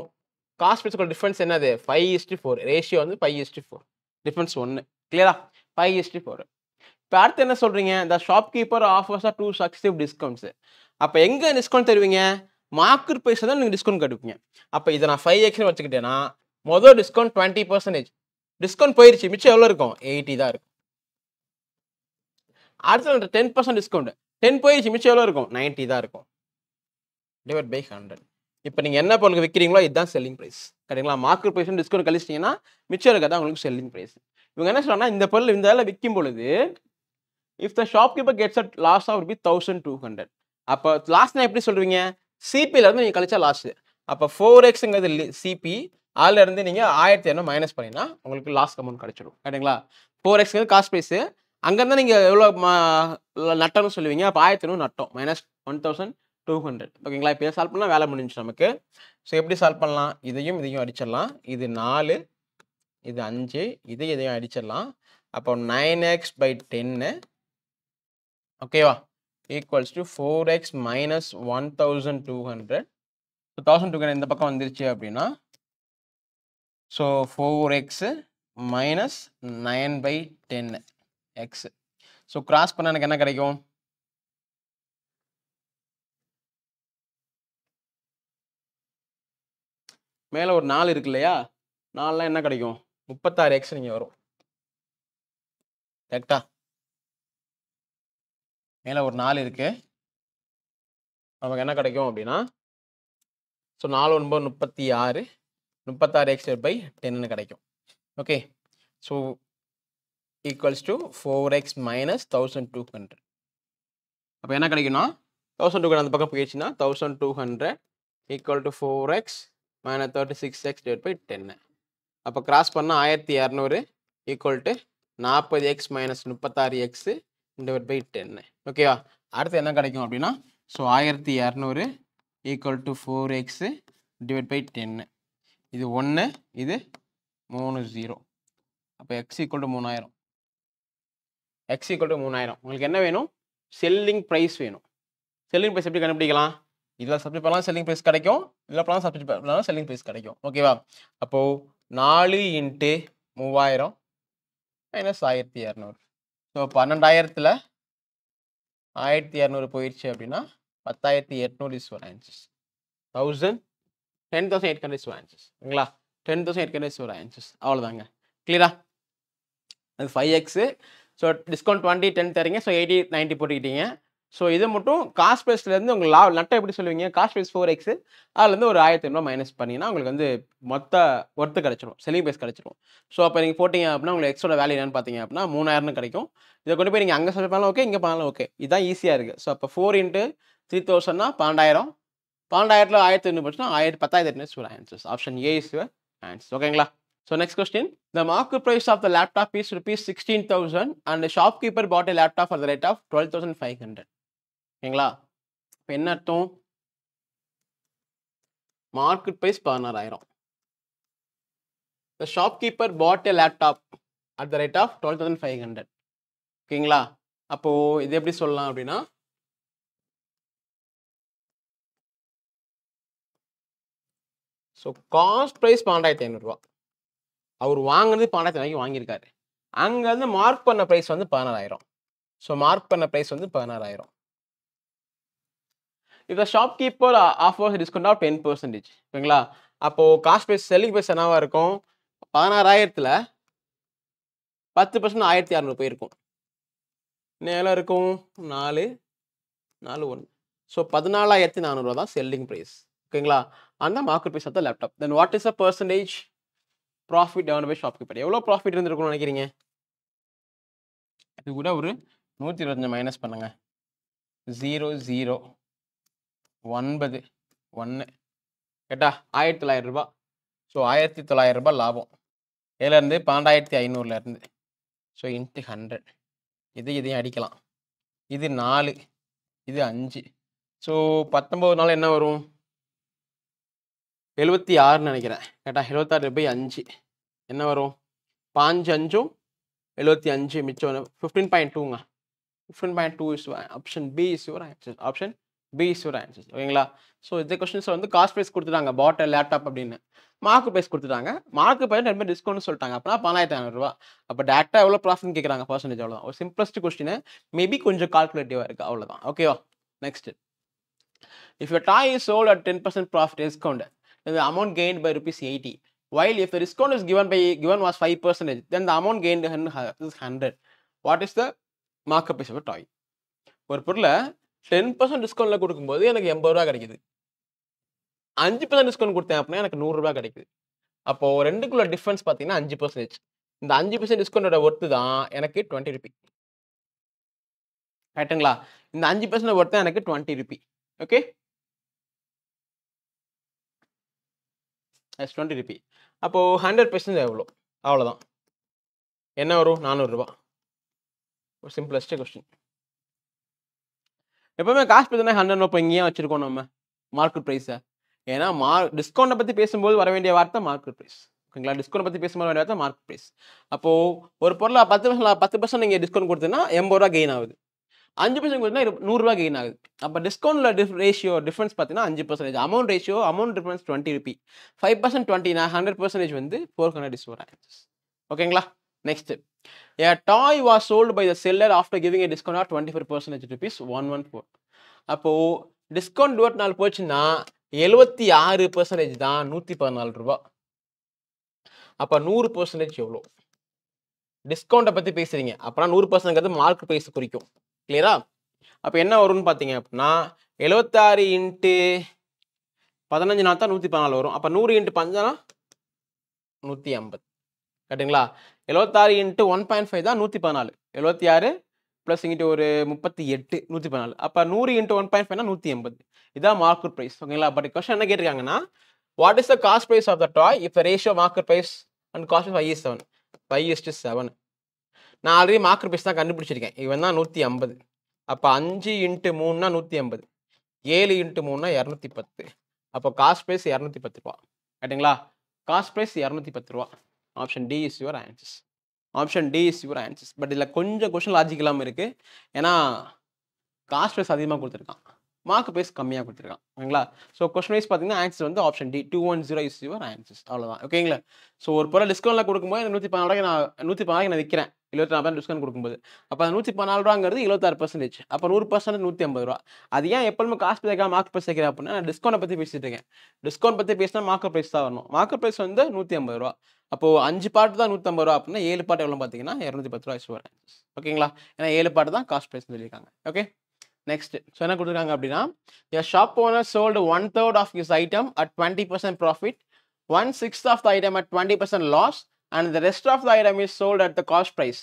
[SPEAKER 1] cost ப்ரைஸுக்கும் difference என்னது ஃபைவ் இஸ்டி ஃபோர் ரேஷியோ வந்து ஃபைவ் இஸ்டி ஃபோர் டிஃப்ரென்ஸ் ஒன்று கிளியரா ஃபைவ் இஸ்டி ஃபோர் இப்போ அடுத்து என்ன சொல்கிறீங்க the shopkeeper offers two successive discounts அப்போ எங்கே டிஸ்கவுண்ட் தருவீங்க மார்க்கெட் ப்ரைஸில் தான் நீங்கள் டிஸ்கவுண்ட் கட்டுப்பீங்க அப்போ இதை நான் ஃபைவ் எக்ஸ் வச்சுக்கிட்டேன்னா மொதல் டிஸ்கவுண்ட் டுவெண்ட்டி பர்சன்டேஜ் டிஸ்கவுண்ட் போயிடுச்சு மிச்சம் எவ்வளோ இருக்கும் எயிட்டி தான் இருக்கும் அடுத்து டென் பர்சன்ட் டிஸ்கவுண்ட் டென் போயிடுச்சு மிச்சம் எவ்வளோ இருக்கும் நைன்ட்டி தான் இருக்கும் டிவைட் பை ஹண்ட்ரட் இப்போ நீங்கள் என்ன பொருளுக்கு விற்கிறீங்களோ இதுதான் செல்லிங் ப்ரைஸ் கரெக்டுங்களா மார்க்கெட் ப்ரைஸ் டிஸ்கவுண்ட் கழிச்சிட்டிங்கன்னா மிச்சம் தான் உங்களுக்கு செல்லிங் ப்ரைஸ் இவங்க என்ன சொல்கிறாங்கன்னா இந்த பொருள் இந்த விற்கும் பொழுது if the shopkeeper gets at loss of rupees thousand two hundred அப்போ லாஸ்ட்னா எப்படி சொல்லுவீங்க சிபியிலேருந்து நீங்கள் கழிச்சா லாஸ்ட் அப்போ ஃபோர் எக்ஸுங்கிறது சிபி அதுலேருந்து நீங்கள் ஆயிரத்தி இரநூறு மைனஸ் பண்ணிங்கன்னா உங்களுக்கு லாஸ் அமௌண்ட் கிடச்சிடும் கரெக்டுங்களா ஃபோர் எக்ஸுங்கிறது காஸ்ட் ப்ரைஸு அங்கேருந்து நீங்கள் எவ்வளோ நட்டம்னு சொல்லுவீங்க அப்போ ஆயிரத்தி இரநூறு நட்டம் minus one thousand two hundred ஓகேங்களா இப்போ சால்வ் பண்ணால் வேலை முடிஞ்சு நமக்கு ஸோ எப்படி சால்வ் பண்ணலாம் இதையும் இதையும் அடிச்சிடலாம் இது நாலு இது அஞ்சு இதையும் இதையும் அடிச்சிடலாம் அப்போ நைன் எக்ஸ் பை டென்னு ஓகேவா equals to four x minus one thousand two hundred so thousand two hundred இந்த பக்கம் வந்துருச்சு அப்படின்னா so four x minus nine by ten x so cross பண்ணால் எனக்கு என்ன கிடைக்கும் மேலே ஒரு நாலு இருக்கு இல்லையா நாலுலாம் என்ன கிடைக்கும் முப்பத்தாறு எக்ஸ் நீங்கள் வரும் கரெக்டா மேலே ஒரு நாலு இருக்குது நமக்கு என்ன கிடைக்கும் அப்படின்னா ஸோ நாலு ஒன்பது முப்பத்தி ஆறு முப்பத்தாறு எக்ஸ் பை டென்னு கிடைக்கும் okay so equals to four x minus thousand two hundred அப்போ என்ன கிடைக்கும்னா தௌசண்ட் டூ ஹண்ட்ரட் அந்த பக்கம் போயிடுச்சுன்னா thousand two hundred equal to four x minus thirty six x divide by ten அப்போ கிராஸ் பண்ணால் ஆயிரத்தி இரநூறு ஈக்குவல் டு நாற்பது எக்ஸ் மைனஸ் முப்பத்தாறு எக்ஸு டிவைட் பை டென்னு ஓகேவா அடுத்து என்ன கிடைக்கும் அப்படின்னா ஸோ ஆயிரத்தி இரநூறு equal to four x divide by ten இது ஒன்று இது மூணு ஜீரோ அப்போ எக்ஸ் ஈக்குவல் டு மூணாயிரம் எக்ஸ் ஈக்குவல் டு மூணாயிரம் உங்களுக்கு என்ன வேணும் செல்லிங் ப்ரைஸ் வேணும் செல்லிங் ப்ரைஸ் எப்படி கண்டுபிடிக்கலாம் இதில் சப்ஜெக்ட் பண்ணலாம் செல்லிங் ப்ரைஸ் கிடைக்கும் இதில் பண்ணலாம் சப்ஜெக்ட் பண்ணலாம் செல்லிங் ப்ரைஸ் கிடைக்கும் ஓகேவா அப்போது நாலு இன்ட்டு மூவாயிரம் மைனஸ் ஆயிரத்தி இரநூறு ஸோ பன்னெண்டாயிரத்தில் ஆயிரத்தி இரநூறு போயிடுச்சு அப்படின்னா பத்தாயிரத்தி எட்நூறு is one answers thousand ten thousand eight hundred is one answers ஓகேங்களா ten thousand eight hundred is ஒரு ஆன்சஸ் அவ்வளோதாங்க கிளியரா அது five x so discount twenty ten தரீங்க ஸோ எயிட்டி நைன்ட்டி போட்டுக்கிட்டீங்க ஸோ இது மட்டும் காஸ்ட் ப்ரைஸ்லேருந்து உங்கள் லா நட்டை எப்படி சொல்லுவீங்க காஸ்ட் ப்ரைஸ் ஃபோர் எக்ஸு அதுலேருந்து ஒரு ஆயிரத்தி ஐநூறுவா மைனஸ் பண்ணிங்கன்னா உங்களுக்கு வந்து மொத்த ஒர்த்து கிடச்சிடும் செல்லிங் பேஸ் கிடச்சிரும் ஸோ அப்போ நீங்கள் போட்டிங்க அப்படின்னா உங்களுக்கு எக்ஸோட வேல்யூ என்னன்னு பார்த்தீங்க அப்படின்னா மூணாயிரம்னு கிடைக்கும் இதை கொண்டு போய் நீங்கள் அங்கே சொல்லி பண்ணலாம் ஓகே இங்கே பண்ணலாம் ஓகே இதுதான் ஈஸியாக இருக்குது ஸோ அப்போ ஃபோர் இன்ட்டு த்ரீ தௌசண்ட்னா பன்னெண்டாயிரம் பன்னெண்டாயிரத்தில் ஆயிரத்தி ஐநூறு போச்சுன்னா ஆயிரத்தி பத்தாயிரத்தி ஒரு answers option A is your answer ஓகேங்களா So next question. The market price of the laptop is and 16,000 and the shopkeeper bought a laptop for the rate of 12,500. ஓகேங்களா இப்போ என்ன அர்த்தம் மார்க்கெட் ப்ரைஸ் பதினாறாயிரம் the keeper bought a laptop at the rate of twelve thousand five hundred ஓகேங்களா அப்போது இது எப்படி சொல்லலாம் அப்படின்னா ஸோ காஸ்ட் ப்ரைஸ் பன்னெண்டாயிரத்தி ஐநூறுரூவா அவர் வாங்கினது பன்னெண்டாயிரத்தி வரைக்கும் வாங்கியிருக்காரு அங்கேருந்து மார்க் பண்ண ப்ரைஸ் வந்து பதினாறாயிரம் ஸோ மார்க் பண்ண ப்ரைஸ் வந்து பதினாறாயிரம் if shopkeeper offers discount of ten percentage ஓகேங்களா அப்போது காஸ்ட் ப்ரைஸ் செல்லிங் ப்ரைஸ் என்னவாக இருக்கும் பதினாறாயிரத்தில் பத்து பர்சன்ட் ஆயிரத்தி அறநூறு போயிருக்கும் நேரம் இருக்கும் நாலு நாலு ஒன்று ஸோ பதினாலாயிரத்தி நானூறுவா தான் செல்லிங் ப்ரைஸ் ஓகேங்களா அந்த மார்க்கெட் ப்ரைஸ் அந்த laptop then what is a percentage profit down by shopkeeper எவ்வளோ ப்ராஃபிட் இருந்திருக்கும்னு நினைக்கிறீங்க இது கூட ஒரு நூற்றி இருபத்தஞ்சு மைனஸ் பண்ணுங்கள் ஜீரோ ஜீரோ ஒன்பது ஒன்று கேட்டா ஆயிரத்தி தொள்ளாயிரம் ரூபாய் ஸோ ஆயிரத்தி தொள்ளாயிரம் ரூபாய் லாபம் இதுலேருந்து பன்னெண்டாயிரத்தி ஐநூறுலேருந்து ஸோ இன்ட்டு ஹண்ட்ரட் இது இதையும் அடிக்கலாம் இது நாலு இது அஞ்சு ஸோ பத்தொம்பது நாள் என்ன வரும் எழுபத்தி ஆறுன்னு நினைக்கிறேன் கேட்டா எழுபத்தாறு பை அஞ்சு என்ன வரும் பாஞ்சு அஞ்சும் எழுபத்தி அஞ்சு மிச்சம் ஃபிஃப்டீன் பாயிண்ட் டூங்க fifteen point two is option B is your option B is your answers ஓகேங்களா ஸோ இந்த கொஸ்டின்ஸ் வந்து காஸ்ட் ப்ரைஸ் கொடுத்துட்டாங்க பாட்டில் லேப்டாப் அப்படின்னு மார்க் ப்ரைஸ் கொடுத்துட்டாங்க மார்க் ப்ரைஸ் ரெண்டு டிஸ்கவுண்ட் சொல்லிட்டாங்க அப்போனா பணாயிரத்தி ஐநூறுரூவா அப்போ டேரெக்டாக எவ்வளோ ப்ராஃபிட் கேட்குறாங்க பர்சன்டேஜ் அவ்வளோதான் ஒரு சிம்பிளஸ்ட் கொஸ்டின் மேபி கொஞ்சம் கால்குலேட்டிவாக இருக்குது அவ்வளோதான் ஓகேவா நெக்ஸ்ட் இஃப் யோ toy is sold at ten percent profit discount the amount gained by rupees 80 while if the discount is given by given was 5 percentage then the amount gained hundred what is the mark markup is toy ஒரு பொருளை ten percent டிஸ்கவுண்ட்டில் கொடுக்கும்போது எனக்கு எண்பது ரூபா கிடைக்குது அஞ்சு percent discount கொடுத்தேன் அப்படின்னா எனக்கு நூறுரூவா கிடைக்குது அப்போது ரெண்டுக்குள்ள டிஃப்ரென்ஸ் பார்த்தீங்கன்னா அஞ்சு பர்சன்டேஜ் இந்த அஞ்சு பர்சன்ட் டிஸ்கவுண்டோட ஒர்த்து தான் எனக்கு டுவெண்ட்டி ருபி கரெக்டுங்களா இந்த அஞ்சு பர்சன்ட் ஒர்த்து எனக்கு twenty rupee okay yes twenty rupee அப்போது ஹண்ட்ரட் பர்சன்ட் எவ்வளோ அவ்வளோதான் என்ன வரும் நானூறுரூவா ஒரு சிம்பிளஸ்ட்டு கொஸ்டின் எப்போவுமே காசு பார்த்தீங்கன்னா ஹண்ட்ரட் இப்போ இங்கேயே வச்சிருக்கோம் நம்ம மார்க்கெட் ப்ரைஸை ஏன்னா மா டிஸ்கவுண்ட்டை பற்றி பேசும்போது வர வேண்டிய வார்த்தை மார்க்கெட் ப்ரைஸ் ஓகேங்களா டிஸ்கவுண்ட் பற்றி பேசும்போது வேண்டிய வார்த்தை மார்க்கெட் ப்ரைஸ் அப்போது ஒரு பொருளை பத்து பர்சன்ட் பத்து பர்சன்ட் நீங்கள் டிஸ்கவுண்ட் கொடுத்தீங்கன்னா எண்பது ரூபா கெயின் ஆகுது அஞ்சு பர்சன்ட் கொடுத்தீங்கன்னா நூறுரூவா கெயின் ஆகுது அப்போ டிஸ்கவுண்ட்டில் டிஃப் ரேஷியோ டிஃப்ரென்ஸ் பார்த்தீங்கன்னா அஞ்சு percentage amount ratio amount difference twenty rupee five percent twenty நான் ஹண்ட்ரட் பர்சன்டேஜ் வந்து ஃபோர் ஹண்ட்ரட் இஸ் ஓகேங்களா next A toy was sold by the seller after giving a discount of one rupees 114. Discount discount நாள் போச்சுன்னா 76 percentage தான் 114 ரூபா அப்போ 100 percentage எவ்வளோ டிஸ்கவுண்ட்டை பற்றி பேசுறீங்க அப்போனா நூறு பர்சன்ட்ங்கிறது மார்க் ப்ரைஸ் குறிக்கும் கிளியரா அப்போ என்ன வரும்னு பார்த்தீங்க அப்படின்னா எழுபத்தாறு இன்ட்டு பதினஞ்சு நாள் தான் நூற்றி பதினாலு வரும் அப்போ நூறு இன்ட்டு பஞ்சனா நூற்றி ஐம்பது கரெக்டுங்களா எழுபத்தாறு இன்ட்டு ஒன் பாயிண்ட் ஃபைவ் தான் நூற்றி பதினாலு எழுபத்தி ஆறு ப்ளஸ் இங்கிட்டு ஒரு முப்பத்தி எட்டு நூற்றி பதினாலு அப்போ நூறு இன்ட்டு ஒன் பாயிண்ட் ஃபைவ்னா நூற்றி எண்பது இதான் மார்க்கெட் ப்ரைஸ் ஓகேங்களா பட் கொஸ்டின் என்ன கேட்டிருக்காங்கன்னா what is the cost price of the toy if ratio market price and cost five is seven five is to seven நான் ஆல்ரெடி மார்க்கெட் ப்ரைஸ் தான் கண்டுபிடிச்சிருக்கேன் இவன் தான் நூற்றி ஐம்பது அப்போ அஞ்சு இன்ட்டு மூணுனா நூற்றி ஐம்பது ஏழு இன்ட்டு மூணுனா இரநூத்தி பத்து அப்போ காஸ்ட் ப்ரைஸ் இரநூத்தி பத்து ரூபா ரைட்டுங்களா காஸ்ட் ப்ரைஸ் இரநூத்தி பத்து ரூபா option D is your answers option D is your answers but இதில் கொஞ்சம் கொஷின் லாஜிக் இல்லாமல் இருக்குது ஏன்னா காஸ்ட் ப்ரைஸ் அதிகமாக கொடுத்துருக்கான் மார்க் பேஸ் கம்மியாக கொடுத்துருக்கான் ஓகேங்களா ஸோ கொஸ்டின் வைஸ் பார்த்தீங்கன்னா ஆன்சர் வந்து option D two one zero is your answers அவ்வளோதான் ஓகேங்களா ஸோ ஒரு பொருள் டிஸ்கவுண்டில் கொடுக்கும்போது நூற்றி பன்னெண்டு நான் நூற்றி பதினாலு நான் விற்கிறேன் இருபத்தி நாலு டிஸ்கவுண்ட் கொடுக்கும்போது அப்போ அந்த நூற்றி பதினாலு ரூபாங்கிறது இருபத்தாறு பர்சன்டேஜ் அப்போ நூறு பர்சன்ட் நூற்றி ஐம்பது ரூபா அது ஏன் எப்பவுமே காசு பேக்கா மார்க் ப்ரைஸ் சேர்க்கிறேன் அப்படின்னா நான் டிஸ்கவுண்ட் பற்றி பேசிட்டு இருக்கேன் டிஸ்கவுண்ட் பற்றி பேசினா மார்க் பிரைஸ் தான் வரணும் மார்க் ப்ரைஸ் வந்து நூற்றி ஐம்பது ரூபா அப்போது அஞ்சு பாட்டு தான் நூற்றம்பது ரூபா அப்படின்னா ஏழு பாட்டு எவ்வளோ பார்த்தீங்கன்னா இரநூத்தி பத்து ரூபா ஓகேங்களா ஏன்னா ஏழு பாட்டு தான் காஸ்ட் ப்ரைஸ் சொல்லியிருக்காங்க ஓகே நெக்ஸ்ட் ஸோ என்ன கொடுத்துருக்காங்க அப்படின்னா shop owner sold one third of is item at twenty percent profit one sixth of the item at twenty percent loss and the rest of the item is sold at the cost price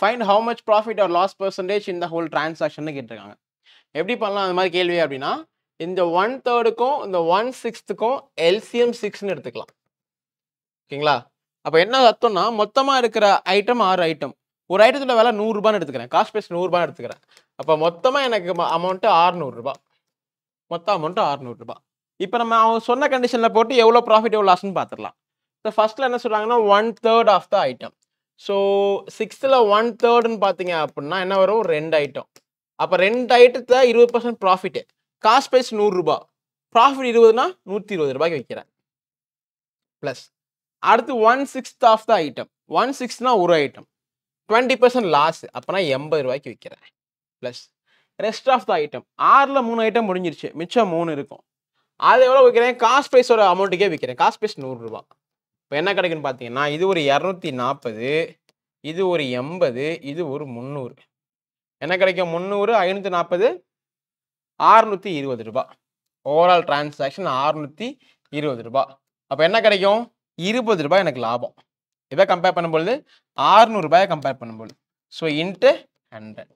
[SPEAKER 1] find how much profit or loss percentage இந்த whole transaction கேட்டிருக்காங்க எப்படி பண்ணலாம் அந்த மாதிரி கேள்வி அப்படின்னா இந்த one தேர்டுக்கும் இந்த ஒன் சிக்ஸ்த்துக்கும் எல்சிஎம் சிக்ஸ்னு எடுத்துக்கலாம் ஓகேங்களா அப்போ என்ன அர்த்தம்னா மொத்தமாக இருக்கிற ஐட்டம் ஆறு ஐட்டம் ஒரு ஐட்டத்தோட வேலை நூறுரூபான்னு எடுத்துக்கிறேன் காஸ்ட் பேஸ் நூறுரூபா எடுத்துக்கிறேன் அப்போ மொத்தமாக எனக்கு அமௌண்ட்டு ஆறுநூறுரூபா மொத்த அமௌண்ட்டு ஆறுநூறுரூபா இப்போ நம்ம அவன் சொன்ன கண்டிஷனில் போட்டு எவ்வளோ ப்ராஃபிட் எவ்வளோ லாஸ்ன்னு பார்த்துடலாம் ஸோ ஃபஸ்ட்டில் என்ன சொல்கிறாங்கன்னா one third of the item so சிக்ஸ்த்தில் ஒன் தேர்டுன்னு பார்த்தீங்க அப்படின்னா என்ன வரும் ரெண்டு ஐட்டம் அப்போ ரெண்டு ஐட்டத்தை இருபது பர்சன்ட் ப்ராஃபிட்டு காஸ்ட் ப்ரைஸ் நூறுரூபா ப்ராஃபிட் இருபதுனா நூற்றி இருபது ரூபாய்க்கு விற்கிறேன் ப்ளஸ் அடுத்து one sixth of the item one சிக்ஸ்னால் ஒரு ஐட்டம் டுவெண்ட்டி பர்சன்ட் லாஸ் அப்போனா எண்பது ரூபாய்க்கு விற்கிறேன் plus rest of the item ஆறில் மூணு ஐட்டம் முடிஞ்சிருச்சு மிச்சம் மூணு இருக்கும் அது எவ்வளோ விற்கிறேன் காஸ்ட் ப்ரைஸோட அமௌண்ட்டுக்கே விற்கிறேன் காஸ்ட் ப்ரைஸ் நூறுரூவா இப்போ என்ன கிடைக்குன்னு பார்த்தீங்கன்னா இது ஒரு இரநூத்தி நாற்பது இது ஒரு எண்பது இது ஒரு முந்நூறு என்ன கிடைக்கும் முந்நூறு ஐநூற்றி நாற்பது ஆறுநூற்றி இருபது ரூபா ஓவரால் டிரான்சாக்ஷன் ஆறுநூற்றி இருபது ரூபா அப்போ என்ன கிடைக்கும் இருபது ரூபாய் எனக்கு லாபம் இதை கம்பேர் பண்ணும்பொழுது ஆறுநூறுபாயை கம்பேர் பண்ணும்பொழுது ஸோ இன்ட்டு ஹண்ட்ரட்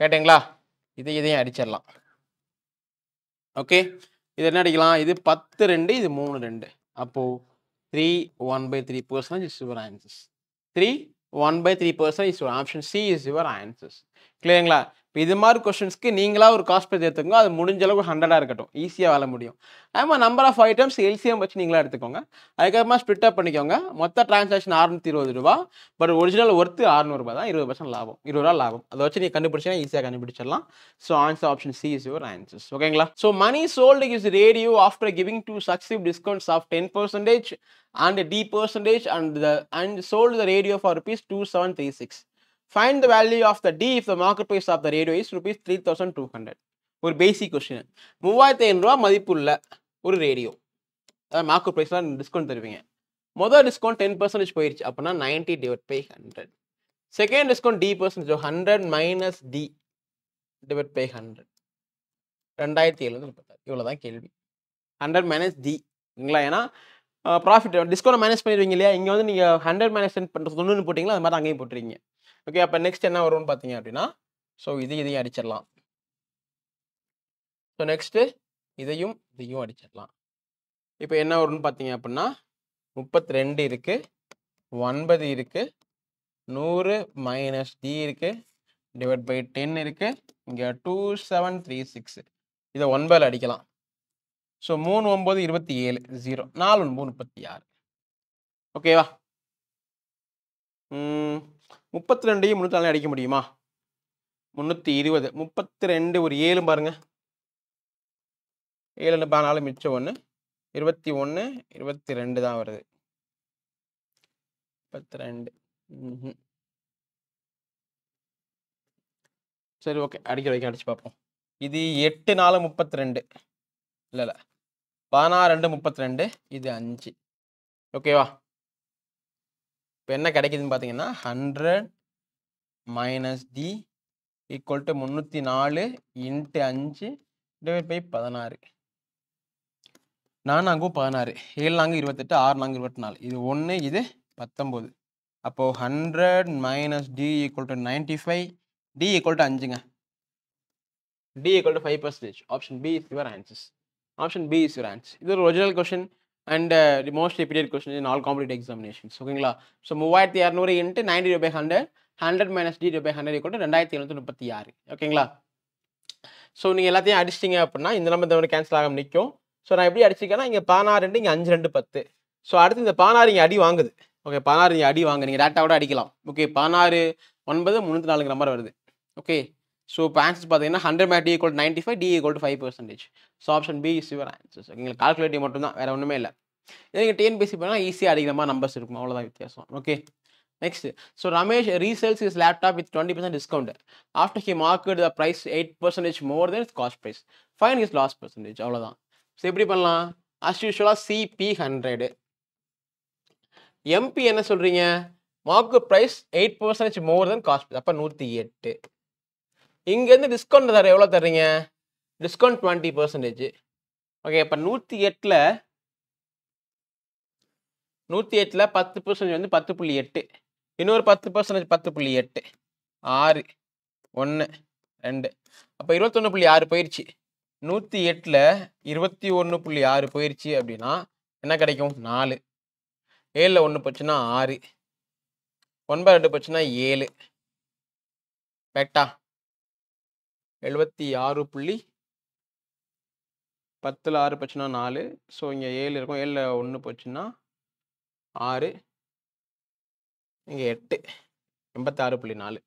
[SPEAKER 1] கேட்டிங்களா இதை இதையும் அடிச்சிடலாம் ஓகே இது என்ன அடிக்கலாம் இது பத்து ரெண்டு இது மூணு ரெண்டு அப்போது three one by three percent is your answers three one by three percent is option C is your answers கிளியருங்களா இப்போ இது மாதிரி கொஷின்ஸ்க்கு நீங்களாக ஒரு காஸ்ட் பேஜ் எடுத்துக்கோங்க அது முடிஞ்ச அளவுக்கு ஹண்ட்ரடாக இருக்கட்டும் ஈஸியாக வேலை முடியும் நம்ம நம்பர் ஆஃப் ஐட்டம்ஸ் எல்சிஎம் வச்சு நீங்களாக எடுத்துக்கோங்க அதுக்கப்புறமா ஸ்பிட் அப் பண்ணிக்கோங்க மொத்த டிரான்சாக்ஷன் அறுநூத்தி இருபது ரூபா பட் ஒரிஜினல் ஒர்த்து அறுநூறுபா தான் இருபது பர்சன்ட் லாபம் இருபது ரூபா லாபம் அதை வச்சு நீங்கள் கண்டுபிடிச்சா ஈஸியாக கண்டுபிடிச்சிடலாம் so answer option C is your answers ஓகேங்களா so money sold is radio after giving two successive discounts of ten percentage and D percentage and the and sold the radio for rupees two seven three six find the value of the D if the market price of the radio is rupees three thousand two hundred ஒரு basic question மூவாயிரத்தி ஐநூறுரூவா மதிப்புள்ள ஒரு radio அதாவது market ப்ரைஸ்லாம் discount தருவீங்க மொதல் discount ten percentage போயிடுச்சு அப்படின்னா ninety divide by hundred second discount D percentage hundred minus D divide by hundred ரெண்டாயிரத்தி ஏழு முப்பத்தாறு இவ்வளோ தான் கேள்வி ஹண்ட்ரட் மைனஸ் டி இல்லைங்களா ஏன்னா ப்ராஃபிட் டிஸ்கவுண்ட் மேனேஜ் பண்ணிடுவீங்க இல்லையா இங்கே வந்து நீங்கள் ஹண்ட்ரட் மைனஸ் டென் பண்ணுறது தொண்ணூறு போட்டிங்களா அது மாதிரி அங்கேயும் போட்டுருவீங்க ஓகே அப்போ நெக்ஸ்ட் என்ன வரும்னு பார்த்தீங்க அப்படின்னா ஸோ இது இதையும் அடிச்சிடலாம் ஸோ நெக்ஸ்ட்டு இதையும் இதையும் அடிச்சிடலாம் இப்போ என்ன வரும்னு பார்த்தீங்க அப்படின்னா முப்பத்தி ரெண்டு இருக்குது ஒன்பது இருக்குது நூறு மைனஸ் டி இருக்குது டிவைட் பை டென் இருக்குது இங்கே டூ செவன் த்ரீ சிக்ஸு இதை ஒன்பதில் அடிக்கலாம் ஸோ மூணு ஒம்பது இருபத்தி ஏழு ஜீரோ நாலு ஒன்பது முப்பத்தி ஆறு ஓகேவா முப்பத்தி ரெண்டையும் முந்நூற்றி அடிக்க முடியுமா முந்நூற்றி இருபது முப்பத்தி ரெண்டு ஒரு ஏழு பாருங்கள் ஏழு பதினாலு மிச்சம் ஒன்று இருபத்தி ஒன்று இருபத்தி ரெண்டு தான் வருது முப்பத்தி ரெண்டு சரி ஓகே அடிக்கிற வரைக்கும் அடித்து பார்ப்போம் இது எட்டு நாலு முப்பத்தி ரெண்டு இல்லை இல்லை பதினாறு ரெண்டு முப்பத்தி ரெண்டு இது அஞ்சு ஓகேவா இப்போ என்ன கிடைக்குதுன்னு பார்த்தீங்கன்னா hundred minus D equal to முந்நூற்றி நாலு இன்ட்டு அஞ்சு டிவைட் பை பதினாறு நான் நாங்கும் பதினாறு ஏழு நாங்கு இருபத்தெட்டு ஆறு நாங்கு இருபத்தி நாலு இது ஒன்று இது பத்தொம்போது அப்போது hundred minus D equal to ninety five D equal to அஞ்சுங்க D equal to five percentage option B is your answers option B is your answer இது ஒரு original question and the most repeated question in all competitive examinations ஓகேங்களா so மூவாயிரத்தி இரநூறு into ninety ரூபாய் hundred hundred minus D ரூபாய் hundred கூட ரெண்டாயிரத்தி எழுநூற்றி முப்பத்தி ஆறு ஓகேங்களா ஸோ நீங்கள் எல்லாத்தையும் அடிச்சிட்டிங்க அப்படின்னா இந்த நம்பர் இந்த கேன்சல் ஆகாமல் நிற்கும் ஸோ நான் எப்படி அடிச்சிக்கேன்னா இங்கே பதினாறு ரெண்டு இங்கே அஞ்சு ரெண்டு பத்து ஸோ அடுத்து இந்த பதினாறு இங்கே அடி வாங்குது ஓகே பதினாறு இங்கே அடி வாங்க நீங்கள் டேட்டாவோட அடிக்கலாம் ஓகே பதினாறு ஒன்பது முந்நூற்றி நாலுங்கிற மாதிரி வருது ஓகே ஸோ இப்போ ஆன்சர்ஸ் பார்த்தீங்கன்னா hundred made D equal ninety five D equal to five percentage so option B is your answers எங்களுக்கு கால்குலேட்டிவ் மட்டும் தான் வேறு ஒன்றுமே இல்லை நீங்கள் டிஎன்பிசி பண்ணால் ஈஸியாக அதிகமாக நம்பர்ஸ் இருக்கும் அவ்வளோதான் வித்தியாசம் okay next so Ramesh resells is laptop with twenty percent discount after he market the price eight percentage more then is cost price find is lost percentage அவ்வளோதான் ஸோ எப்படி பண்ணலாம் அஸ் யூஷுவலாக சிபி ஹண்ட்ரடு எம்பி என்ன சொல்கிறீங்க mark price eight percentage more தென் cost price அப்போ நூற்றி எட்டு இங்கேருந்து டிஸ்கவுண்ட் தர எவ்வளோ தர்றீங்க டிஸ்கவுண்ட் டுவெண்ட்டி பர்சன்டேஜ் ஓகே இப்போ நூற்றி எட்டில் நூற்றி எட்டில் பத்து பர்சன்டேஜ் வந்து பத்து புள்ளி எட்டு இன்னொரு பத்து பர்சன்டேஜ் பத்து புள்ளி எட்டு ஆறு ஒன்று ரெண்டு அப்போ இருபத்தொன்று புள்ளி ஆறு போயிடுச்சு நூற்றி எட்டில் இருபத்தி ஒன்று புள்ளி ஆறு போயிடுச்சு அப்படின்னா என்ன கிடைக்கும் நாலு ஏழில் ஒன்று போச்சுன்னா ஆறு ஒன்பது ரெண்டு போச்சுன்னா ஏழு கரெக்டாக எழுபத்தி ஆறு புள்ளி பத்தில் ஆறு போச்சுன்னா நாலு ஸோ இங்கே ஏழு இருக்கும் ஏழில் ஒன்று போச்சுன்னா ஆறு இங்கே எட்டு எண்பத்தி ஆறு புள்ளி நாலு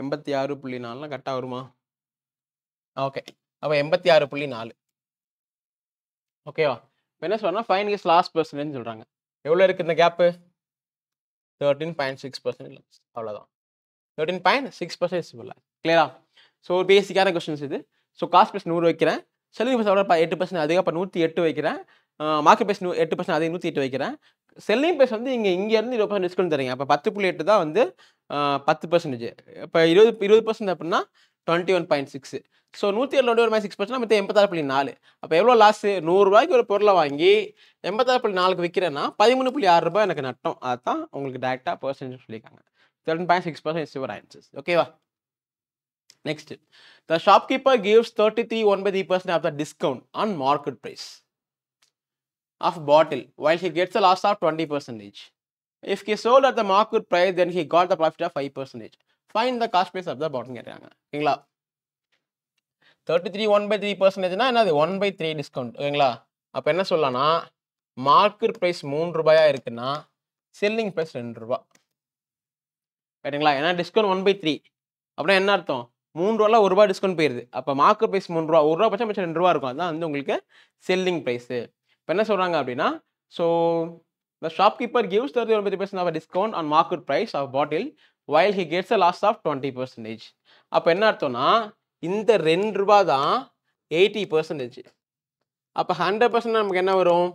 [SPEAKER 1] எண்பத்தி ஆறு புள்ளி நாலுலாம் கரெக்டாக வருமா ஓகே அப்போ எண்பத்தி ஆறு புள்ளி நாலு ஓகேவா இப்போ என்ன சொல்கிறேன்னா ஃபைன் கேஸ் லாஸ்ட் பர்சன்டேஜ் சொல்கிறாங்க எவ்வளோ இருக்குது இந்த gap thirteen point six percentage அவ்வளோதான் தேர்ட்டின் பாயிண்ட் சிக்ஸ் பர்சன்டேஜ் போல கிளியரா ஸோ ஒரு பேசிக்கான கொஸ்டின்ஸ் இது ஸோ காஸ்ட் ப்ளஸ் நூறு வைக்கிறேன் செல்லிங் ப்ளஸ் அவ்வளோ எட்டு பர்சன்ட் அதிகம் அப்போ நூற்றி எட்டு வைக்கிறேன் மார்க்கெட் ப்ளஸ் நூ எட்டு பர்சன்ட் அதிக நூற்றி எட்டு வைக்கிறேன் செல்லிங் ப்ளஸ் வந்து இங்கே இங்கேருந்து இருபது பர்சன்ட் டிஸ்கவுண்ட் தரீங்க அப்போ பத்து புள்ளி எட்டு தான் வந்து பத்து பர்சன்டேஜ் இப்போ இருபது இருபது பர்சன்ட் அப்படின்னா twenty one point six so நூற்றி எழுநூறு ஒரு மாதிரி சிக்ஸ் பர்சன்ட் மற்ற எண்பத்தாறு புள்ளி நாலு அப்போ எவ்வளோ லாஸு நூறுரூவாய்க்கு ஒரு பொருளை வாங்கி எண்பத்தாறு புள்ளி நாலுக்கு விற்கிறேன்னா பதிமூணு புள்ளி ஆறு ரூபாய் எனக்கு நட்டம் அதுதான் உங்களுக்கு டேரெக்டாக பர்சன்டேஜ் சொல்லியிருக்காங்க seven point six percent is your answers ஓகேவா next the shopkeeper gives thirty three ஒன்பது percent of the discount on market price of bottle while he gets a loss of twenty percentage if he sold at the market price then he got the profit of five percentage find the cost price of the bottle கேட்குறாங்க ஓகேங்களா thirty three one by three பர்சன்டேஜ்னா என்னது one by three discount ஓகேங்களா அப்போ என்ன சொல்லலாம்னா market price மூணு ரூபாயாக இருக்குன்னா செல்லிங் ப்ரைஸ் ரெண்டு ரூபா ரைட்டுங்களா ஏன்னா டிஸ்கவுண்ட் ஒன் பை த்ரீ அப்படின்னா என்ன அர்த்தம் மூணு ரூபா ஒரு ரூபா டிஸ்கவுண்ட் போயிருது அப்போ மார்க்கர் ப்ரைஸ் மூணு ரூபா ஒரு ரூபா பட்சம் பட்சம் ரெண்டு ரூபா இருக்கும் அதுதான் வந்து உங்களுக்கு செல்லிங் ப்ரைஸு இப்போ என்ன சொல்கிறாங்க அப்படின்னா so the shopkeeper gives thirty பத்தி percent of discount on market price of bottle while he gets a loss of twenty percentage அப்போ என்ன அர்த்தம்னா இந்த ரெண்டு ரூபா தான் எயிட்டி பர்சன்டேஜ் அப்போ ஹண்ட்ரட் பர்சன்ட் நமக்கு என்ன வரும்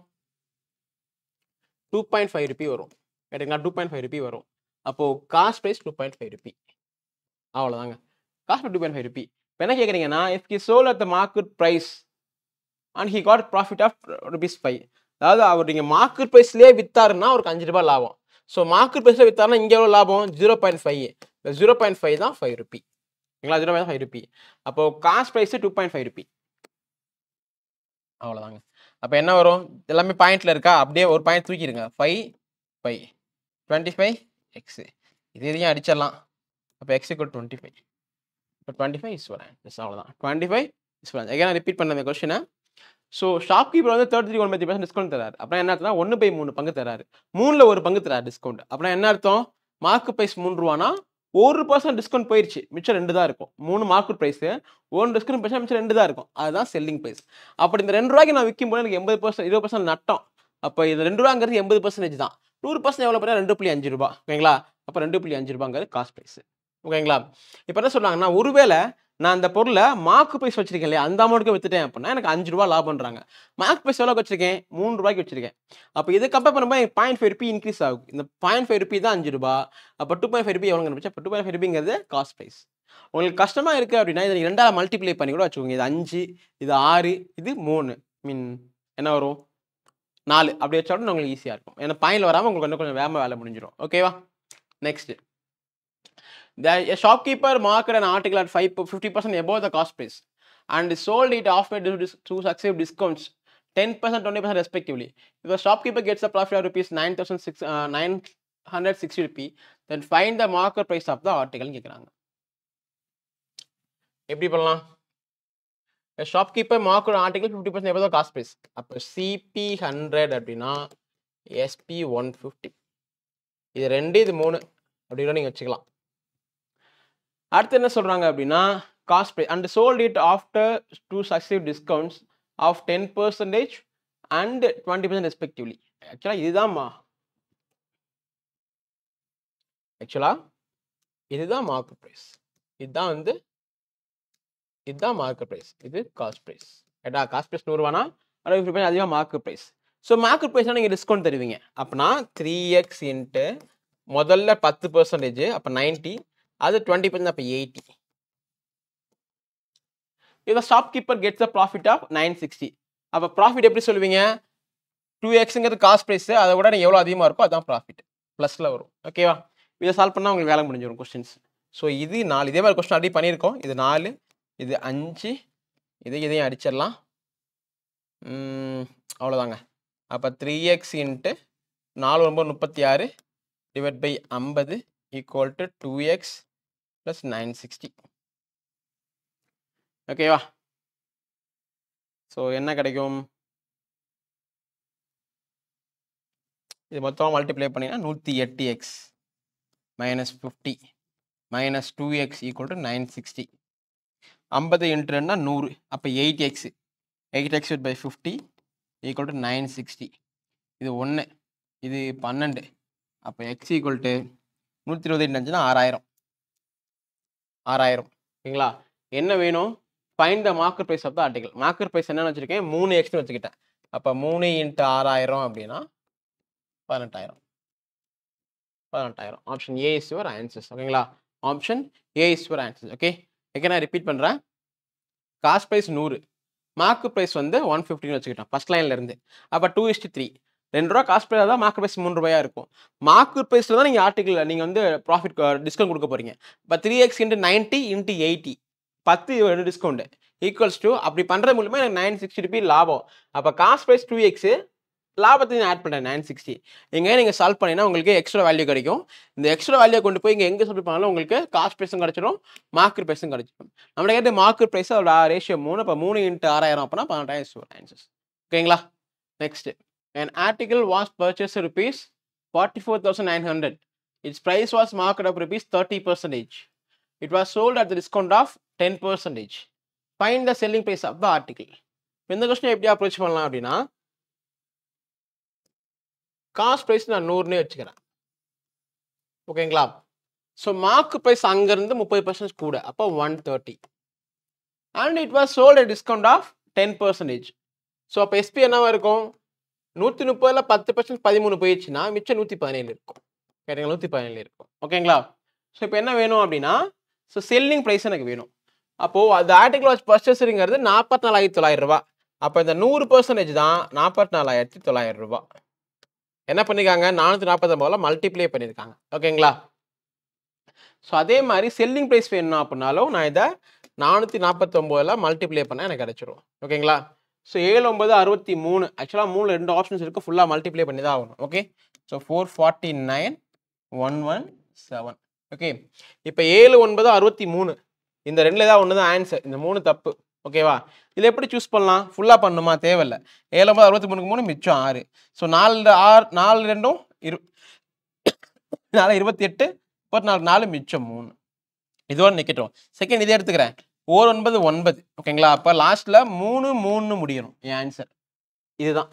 [SPEAKER 1] டூ பாயிண்ட் ஃபைவ் ருபி வரும் கேட்டிங்களா டூ பாயிண்ட் ஃபைவ் ருபி வரும் அப்போது cost price two point five rupee அவ்வளோதாங்க cost two point five rupee இப்போ என்ன கேட்குறீங்கன்னா if he sold at the market price and he got profit of rupees five அதாவது அவர் நீங்கள் மார்க்கெட் ப்ரைஸ்லேயே விற்றாருன்னா அவருக்கு அஞ்சு ரூபாய் லாபம் ஸோ மார்க்கெட் ப்ரைஸில் விற்றாருன்னா இங்கே எவ்வளோ லாபம் ஜீரோ பாயிண்ட் ஃபைவ் இந்த ஜீரோ பாயிண்ட் ஃபைவ் தான் ஃபைவ் ருபி எங்களா ஜீரோ பாயிண்ட் ஃபைவ் ருபி அப்போது cost price two point five rupee அவ்வளோதாங்க அப்போ என்ன வரும் எல்லாமே பாயிண்டில் இருக்கா அப்படியே ஒரு பாயிண்ட் தூக்கிடுங்க five five twenty five x இது இதையும் அடிச்சிடலாம் அப்போ எக்ஸ் இக்கோ டுவெண்ட்டி ஃபைவ் இப்போ டுவெண்ட்டி ஃபைவ் இஸ் ஒரு ஆன்சர்ஸ் அவ்வளோதான் டுவெண்ட்டி ஃபைவ் இஸ் ஒரு ஆன்சர் ரிப்பீட் பண்ண கொஸ்டினை ஸோ ஷாப் கீப்பர் வந்து third three one by percent discount தராரு அப்புறம் என்ன அர்த்தம் ஒன்று பை மூணு பங்கு தராரு மூணில் ஒரு பங்கு தராரு டிஸ்கவுண்ட் அப்புறம் என்ன அர்த்தம் மார்க் ப்ரைஸ் மூணு ரூபானா ஒரு பர்சன்ட் டிஸ்கவுண்ட் போயிடுச்சு மிச்சம் ரெண்டு தான் இருக்கும் மூணு மார்க் ப்ரைஸ் ஒன்று டிஸ்கவுண்ட் பிரச்சனை மிச்சம் ரெண்டு தான் இருக்கும் அதுதான் செல்லிங் ப்ரைஸ் அப்படி இந்த ரெண்டு ரூபாய்க்கு நான் விற்கும் போது எனக்கு எண்பது பர்சன்ட் இருபது பர்சன்ட் நட்டம் அப்போ இது ரெண்டு ரூபாங்கிறது எண்பது பர்சன்டேஜ் தான் நூறு பர்சன்ட் எவ்வளோ பார்த்தா ரெண்டு புள்ளி அஞ்சு ரூபா ஓகேங்களா அப்போ ரெண்டு புள்ளி அஞ்சு ரூபாங்கிறது காஸ்ட் ப்ரைஸ் ஓகேங்களா இப்போ என்ன சொல்கிறாங்கன்னா ஒருவேளை நான் அந்த பொருளை மார்க் ப்ரைஸ் வச்சிருக்கேன் இல்லையா அந்த அமௌண்ட்டுக்கு வித்துட்டேன் அப்படின்னா எனக்கு அஞ்சு ரூபா லாபம்ன்றாங்க மார்க் ப்ரைஸ் எவ்வளோ வச்சிருக்கேன் மூணு ரூபாய்க்கு வச்சிருக்கேன் அப்போ இது கம்பேர் பண்ணும்போது பாயிண்ட் ஃபைவ் ருபி இன்க்ரீஸ் ஆகும் இந்த பாயிண்ட் ஃபைவ் ருபி தான் அஞ்சு ரூபா அப்போ டூ பாயிண்ட் ஃபைவ் ருபி எவ்வளோ அப்போ டூ பாயிண்ட் ஃபைவ் ருபிங்கிறது காஸ்ட் ப்ரைஸ் உங்களுக்கு கஷ்டமாக இருக்குது அப்படின்னா இதை ரெண்டாவது மல்டிப்ளை பண்ணி கூட வச்சுக்கோங்க இது அஞ்சு இது ஆறு இது மூணு மீன் என்ன வரும் நாலு அப்படி வச்சாலும் உங்களுக்கு ஈஸியாக இருக்கும் ஏன்னா பாயில் வராமல் உங்களுக்கு கொஞ்சம் கொஞ்சம் வேகமாக வேலை முடிஞ்சிடும் ஓகேவா next the shopkeeper marked and article at five fifty percent above the cost price and sold it of two successive discounts ten percent twenty percent respectively இப்போ shopkeeper gets a profit of rupees nine thousand six nine hundred sixty rupee then find the market price of the ஆர்டிகல்னு கேட்குறாங்க எப்படி பண்ணலாம் A shopkeeper marked an article 50% cost the cost price. அப்போ CP hundred அப்படின்னா SP one fifty இது ரெண்டு இது மூணு அப்படின்னா நீங்கள் வச்சுக்கலாம் அடுத்து என்ன சொல்கிறாங்க அப்படின்னா cost price and sold it after two successive discounts of ten percentage and twenty percent respectively ஆக்சுவலாக இதுதான்மா ஆக்சுவலாக இதுதான் மார்க் ப்ரைஸ் இதுதான் வந்து இதுதான் மார்க் ப்ரைஸ் இது காஸ்ட் ப்ரைஸ் ஏட்டா காஸ்ட் ப்ரைஸ் நூறுரூவானா அறுபது ரூபாய் அதிகமாக மார்க் ப்ரைஸ் ஸோ மார்க் ப்ரைஸ்னால் நீங்கள் டிஸ்கவுண்ட் தருவீங்க அப்படின்னா த்ரீ எக்ஸ் இன்ட்டு முதல்ல பத்து பர்சன்டேஜ் அப்போ நைன்ட்டி அது டுவெண்ட்டி பர்சன்ட் அப்போ எயிட்டி இதை shopkeeper gets a profit of nine sixty அப்போ ப்ராஃபிட் எப்படி சொல்லுவீங்க டூ எக்ஸுங்கிறது காஸ்ட் ப்ரைஸ் அதை விட நீங்கள் எவ்வளோ அதிகமாக இருக்கோ அதுதான் ப்ராஃபிட் ப்ளஸில் வரும் ஓகேவா இதை சால்வ் பண்ணால் உங்களுக்கு வேலை முடிஞ்சிடும் கொஸ்டின்ஸ் ஸோ இது நாலு இதே மாதிரி கொஸ்டின் ஆல்ரெடி பண்ணியிருக்கோம் இது நாலு இது அஞ்சு இதை இதையும் அடிச்சிடலாம் அவ்வளோதாங்க அப்போ த்ரீ எக்ஸ் இன்ட்டு நாலு ஒம்பது முப்பத்தி ஆறு டிவைட் பை ஐம்பது equal to two x plus nine sixty ஓகேவா ஸோ என்ன கிடைக்கும் இது மொத்தமாக மல்டிப்ளை பண்ணிங்கன்னா நூற்றி எட்டு x minus fifty minus two x equal to nine sixty ஐம்பது இன்ட்டு நூறு அப்போ eight x eight x by fifty equal to nine sixty இது ஒன்று இது பன்னெண்டு அப்போ எக்ஸ் ஈக்குவல் டு நூற்றி இருபது இருந்துச்சுன்னா ஆறாயிரம் ஆறாயிரம் ஓகேங்களா என்ன வேணும் find the marker price of the article marked price என்னென்னு வச்சுருக்கேன் மூணு எக்ஸ்னு வச்சுக்கிட்டேன் அப்போ மூணு இன்ட்டு ஆறாயிரம் அப்படின்னா பதினெட்டாயிரம் பதினெட்டாயிரம் option A is your answers ஓகேங்களா option A is your answers okay எங்கே நான் ரிப்பீட் பண்ணுறேன் காஸ்ட் ப்ரைஸ் நூறு மார்க் ப்ரைஸ் வந்து ஒன் ஃபிஃப்டின்னு வச்சுக்கிட்டோம் ஃபஸ்ட் லைன்லேருந்து அப்போ டூ இஸ்ட்டு த்ரீ ரெண்டு ரூபா காஸ்ட் ப்ரைஸ் தான் மார்க் ப்ரைஸ் மூணு ரூபாயாக இருக்கும் மார்க் ப்ரைஸில் தான் நீங்கள் ஆர்டிக்கல் நீங்கள் வந்து ப்ராஃபிட் டிஸ்கவுண்ட் கொடுக்க போகிறீங்க இப்போ three x into ninety into eighty பத்து ரெண்டு டிஸ்கவுண்ட்டு ஈக்குவல்ஸ் டூ அப்படி பண்ணுறது மூலியமாக எனக்கு நைன் சிக்ஸ்டி ருபீ லாபம் அப்போ காஸ்ட் ப்ரைஸ் டூ எக்ஸு லாபத்தையும் ஆட் பண்ணுறேன் நைன் சிக்ஸ்டி எங்கே நீங்கள் சால்வ் பண்ணிங்கன்னா உங்களுக்கு எக்ஸ்ட்ரா வேல்யூ கிடைக்கும் இந்த எக்ஸ்ட்ரா வேல்யூ கொண்டு போய் இங்கே எங்கே சொல்லி பண்ணாலும் உங்களுக்கு காஸ்ட் ப்ரைஸும் கிடச்சிடும் மார்க்கு ப்ரைஸும் கிடச்சிடும் நம்மளை கேட்டு மார்க்கு ப்ரைஸ் அதோட ரேஷியோ மூணு இப்போ மூணு இன்ட்டு ஆறாயிரம் அப்படின்னா பன்னெண்டாயிரம் சோ ஆன்சர்ஸ் ஓகேங்களா next rupees forty four thousand nine hundred its price was marked of rupees thirty percentage it was sold at the discount of ten percentage find the selling price of the article இந்த question எப்படி approach பண்ணலாம் அப்படின்னா cost price நான் நூறுனே வச்சுக்கிறேன் ஓகேங்களா so mark price அங்கேருந்து முப்பது percent கூட அப்போ one thirty and it was sold discount of ten percentage so அப்போ எஸ்பி என்னவாக இருக்கும் நூற்றி முப்பதில் பத்து பர்சன்ட் பதிமூணு போயிடுச்சுன்னா மிச்சம் நூற்றி பதினேழு இருக்கும் கேட்டீங்களா நூற்றி பதினேழு இருக்கும் ஓகேங்களா ஸோ இப்போ என்ன வேணும் அப்படின்னா ஸோ செல்லிங் ப்ரைஸ் எனக்கு வேணும் அப்போது அது ஆர்டிகல் வாட்ச் பர்ச்சேஸுங்கிறது நாற்பத்தி நாலாயிரத்தி தொள்ளாயிரம் ரூபா அப்போ இந்த நூறு பர்சன்டேஜ் தான் நாற்பத்தி நாலாயிரத்தி தொள்ளாயிரம் ரூபா என்ன பண்ணியிருக்காங்க நானூற்றி நாற்பத்தொம்பதில் மல்டிப்ளை பண்ணியிருக்காங்க ஓகேங்களா ஸோ அதே மாதிரி செல்லிங் ப்ரைஸ் வேணும் அப்படின்னாலும் நான் இதை நானூற்றி நாற்பத்தொம்போதில் மல்டிப்ளை பண்ணால் எனக்கு கிடச்சிரும் ஓகேங்களா ஸோ ஏழு ஒம்பது அறுபத்தி மூணு ஆக்சுவலாக மூணு ரெண்டு ஆப்ஷன்ஸ் இருக்குது ஃபுல்லாக மல்டிப்ளை பண்ணி தான் ஆகணும் okay so four forty nine one one seven okay இப்போ ஏழு ஒன்பது அறுபத்தி மூணு இந்த ரெண்டில் தான் ஒன்று தான் ஆன்சர் இந்த மூணு தப்பு ஓகேவா இதில் எப்படி சூஸ் பண்ணலாம் ஃபுல்லாக பண்ணுமா தேவையில்லை ஏழு ஒன்பது அறுபத்தி மூணுக்கு மூணு மிச்சம் ஆறு ஸோ நாலு ஆறு நாலு ரெண்டும் இரு நாலு இருபத்தி எட்டு முப்பத்தி நாலு நாலு மிச்சம் மூணு இதோட நிற்கட்டும் செகண்ட் இதே எடுத்துக்கிறேன் ஓர் ஒன்பது ஒன்பது ஓகேங்களா அப்போ லாஸ்ட்டில் மூணு மூணு முடியணும் என் ஆன்சர் இதுதான்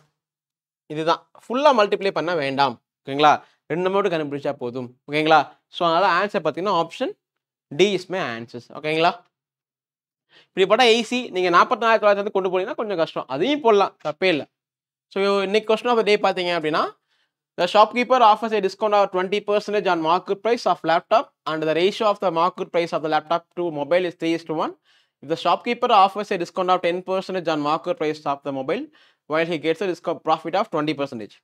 [SPEAKER 1] இதுதான் ஃபுல்லாக மல்டிப்ளை பண்ண வேண்டாம் ஓகேங்களா ரெண்டு மட்டும் கண்டுபிடிச்சா போதும் ஓகேங்களா ஸோ அதனால் ஆன்சர் பார்த்தீங்கன்னா option D is my answers ஓகேங்களா இப்படி போட்டால் ஏசி நீங்கள் நாற்பத்தி வந்து கொண்டு போனீங்கன்னா கொஞ்சம் கஷ்டம் அதையும் போடலாம் தப்பே இல்லை ஸோ இன்னைக்கு கொஸ்டின் ஆஃப் டே பார்த்தீங்க அப்படின்னா the shop shopkeeper offers a discount of twenty percentage on market price of laptop and the ratio of the market price of the laptop to mobile is three is to one இந்த shopkeeper offers a discount of ten percentage on market price of the mobile while he gets discount profit of twenty percentage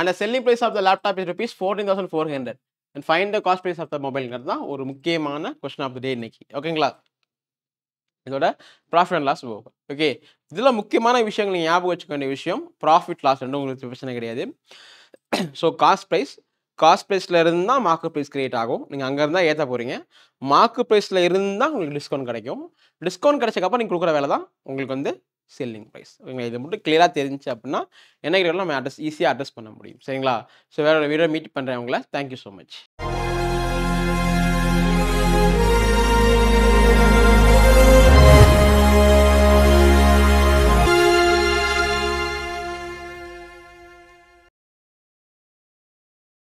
[SPEAKER 1] and selling price of the laptop is rupees fourteen thousand four hundred and fine the cost price of the மொபைல்ங்கிறது தான் ஒரு முக்கியமான question of the டே இன்னைக்கு ஓகேங்களா இதோட profit and loss போகும் okay இதில் முக்கியமான விஷயங்கள் நீங்கள் ஞாபகம் வச்சுக்க வேண்டிய விஷயம் ப்ராஃபிட் லாஸ் ரெண்டும் உங்களுக்கு பிரச்சனை கிடையாது ஸோ காஸ்ட் ப்ரைஸ் காஸ்ட் ப்ரைஸில் இருந்தால் மார்க்கெட் ப்ரைஸ் கிரியேட் ஆகும் நீங்கள் அங்கே இருந்தால் ஏற்ற போகிறீங்க மார்க்கெட் ப்ரைஸில் இருந்தால் உங்களுக்கு டிஸ்கவுண்ட் கிடைக்கும் டிஸ்கவுண்ட் கிடைச்சக்கப்போ நீங்கள் கொடுக்குற வேலை தான் உங்களுக்கு வந்து செல்லிங் ப்ரைஸ் ஓகேங்களா இது மட்டும் கிளியராக தெரிஞ்சு அப்படின்னா என்ன நம்ம அட்ரஸ் ஈஸியாக அட்ரஸ் பண்ண முடியும் சரிங்களா ஸோ வேறு வீடியோ மீட் பண்ணுறேன் உங்களை தேங்க்யூ ஸோ மச்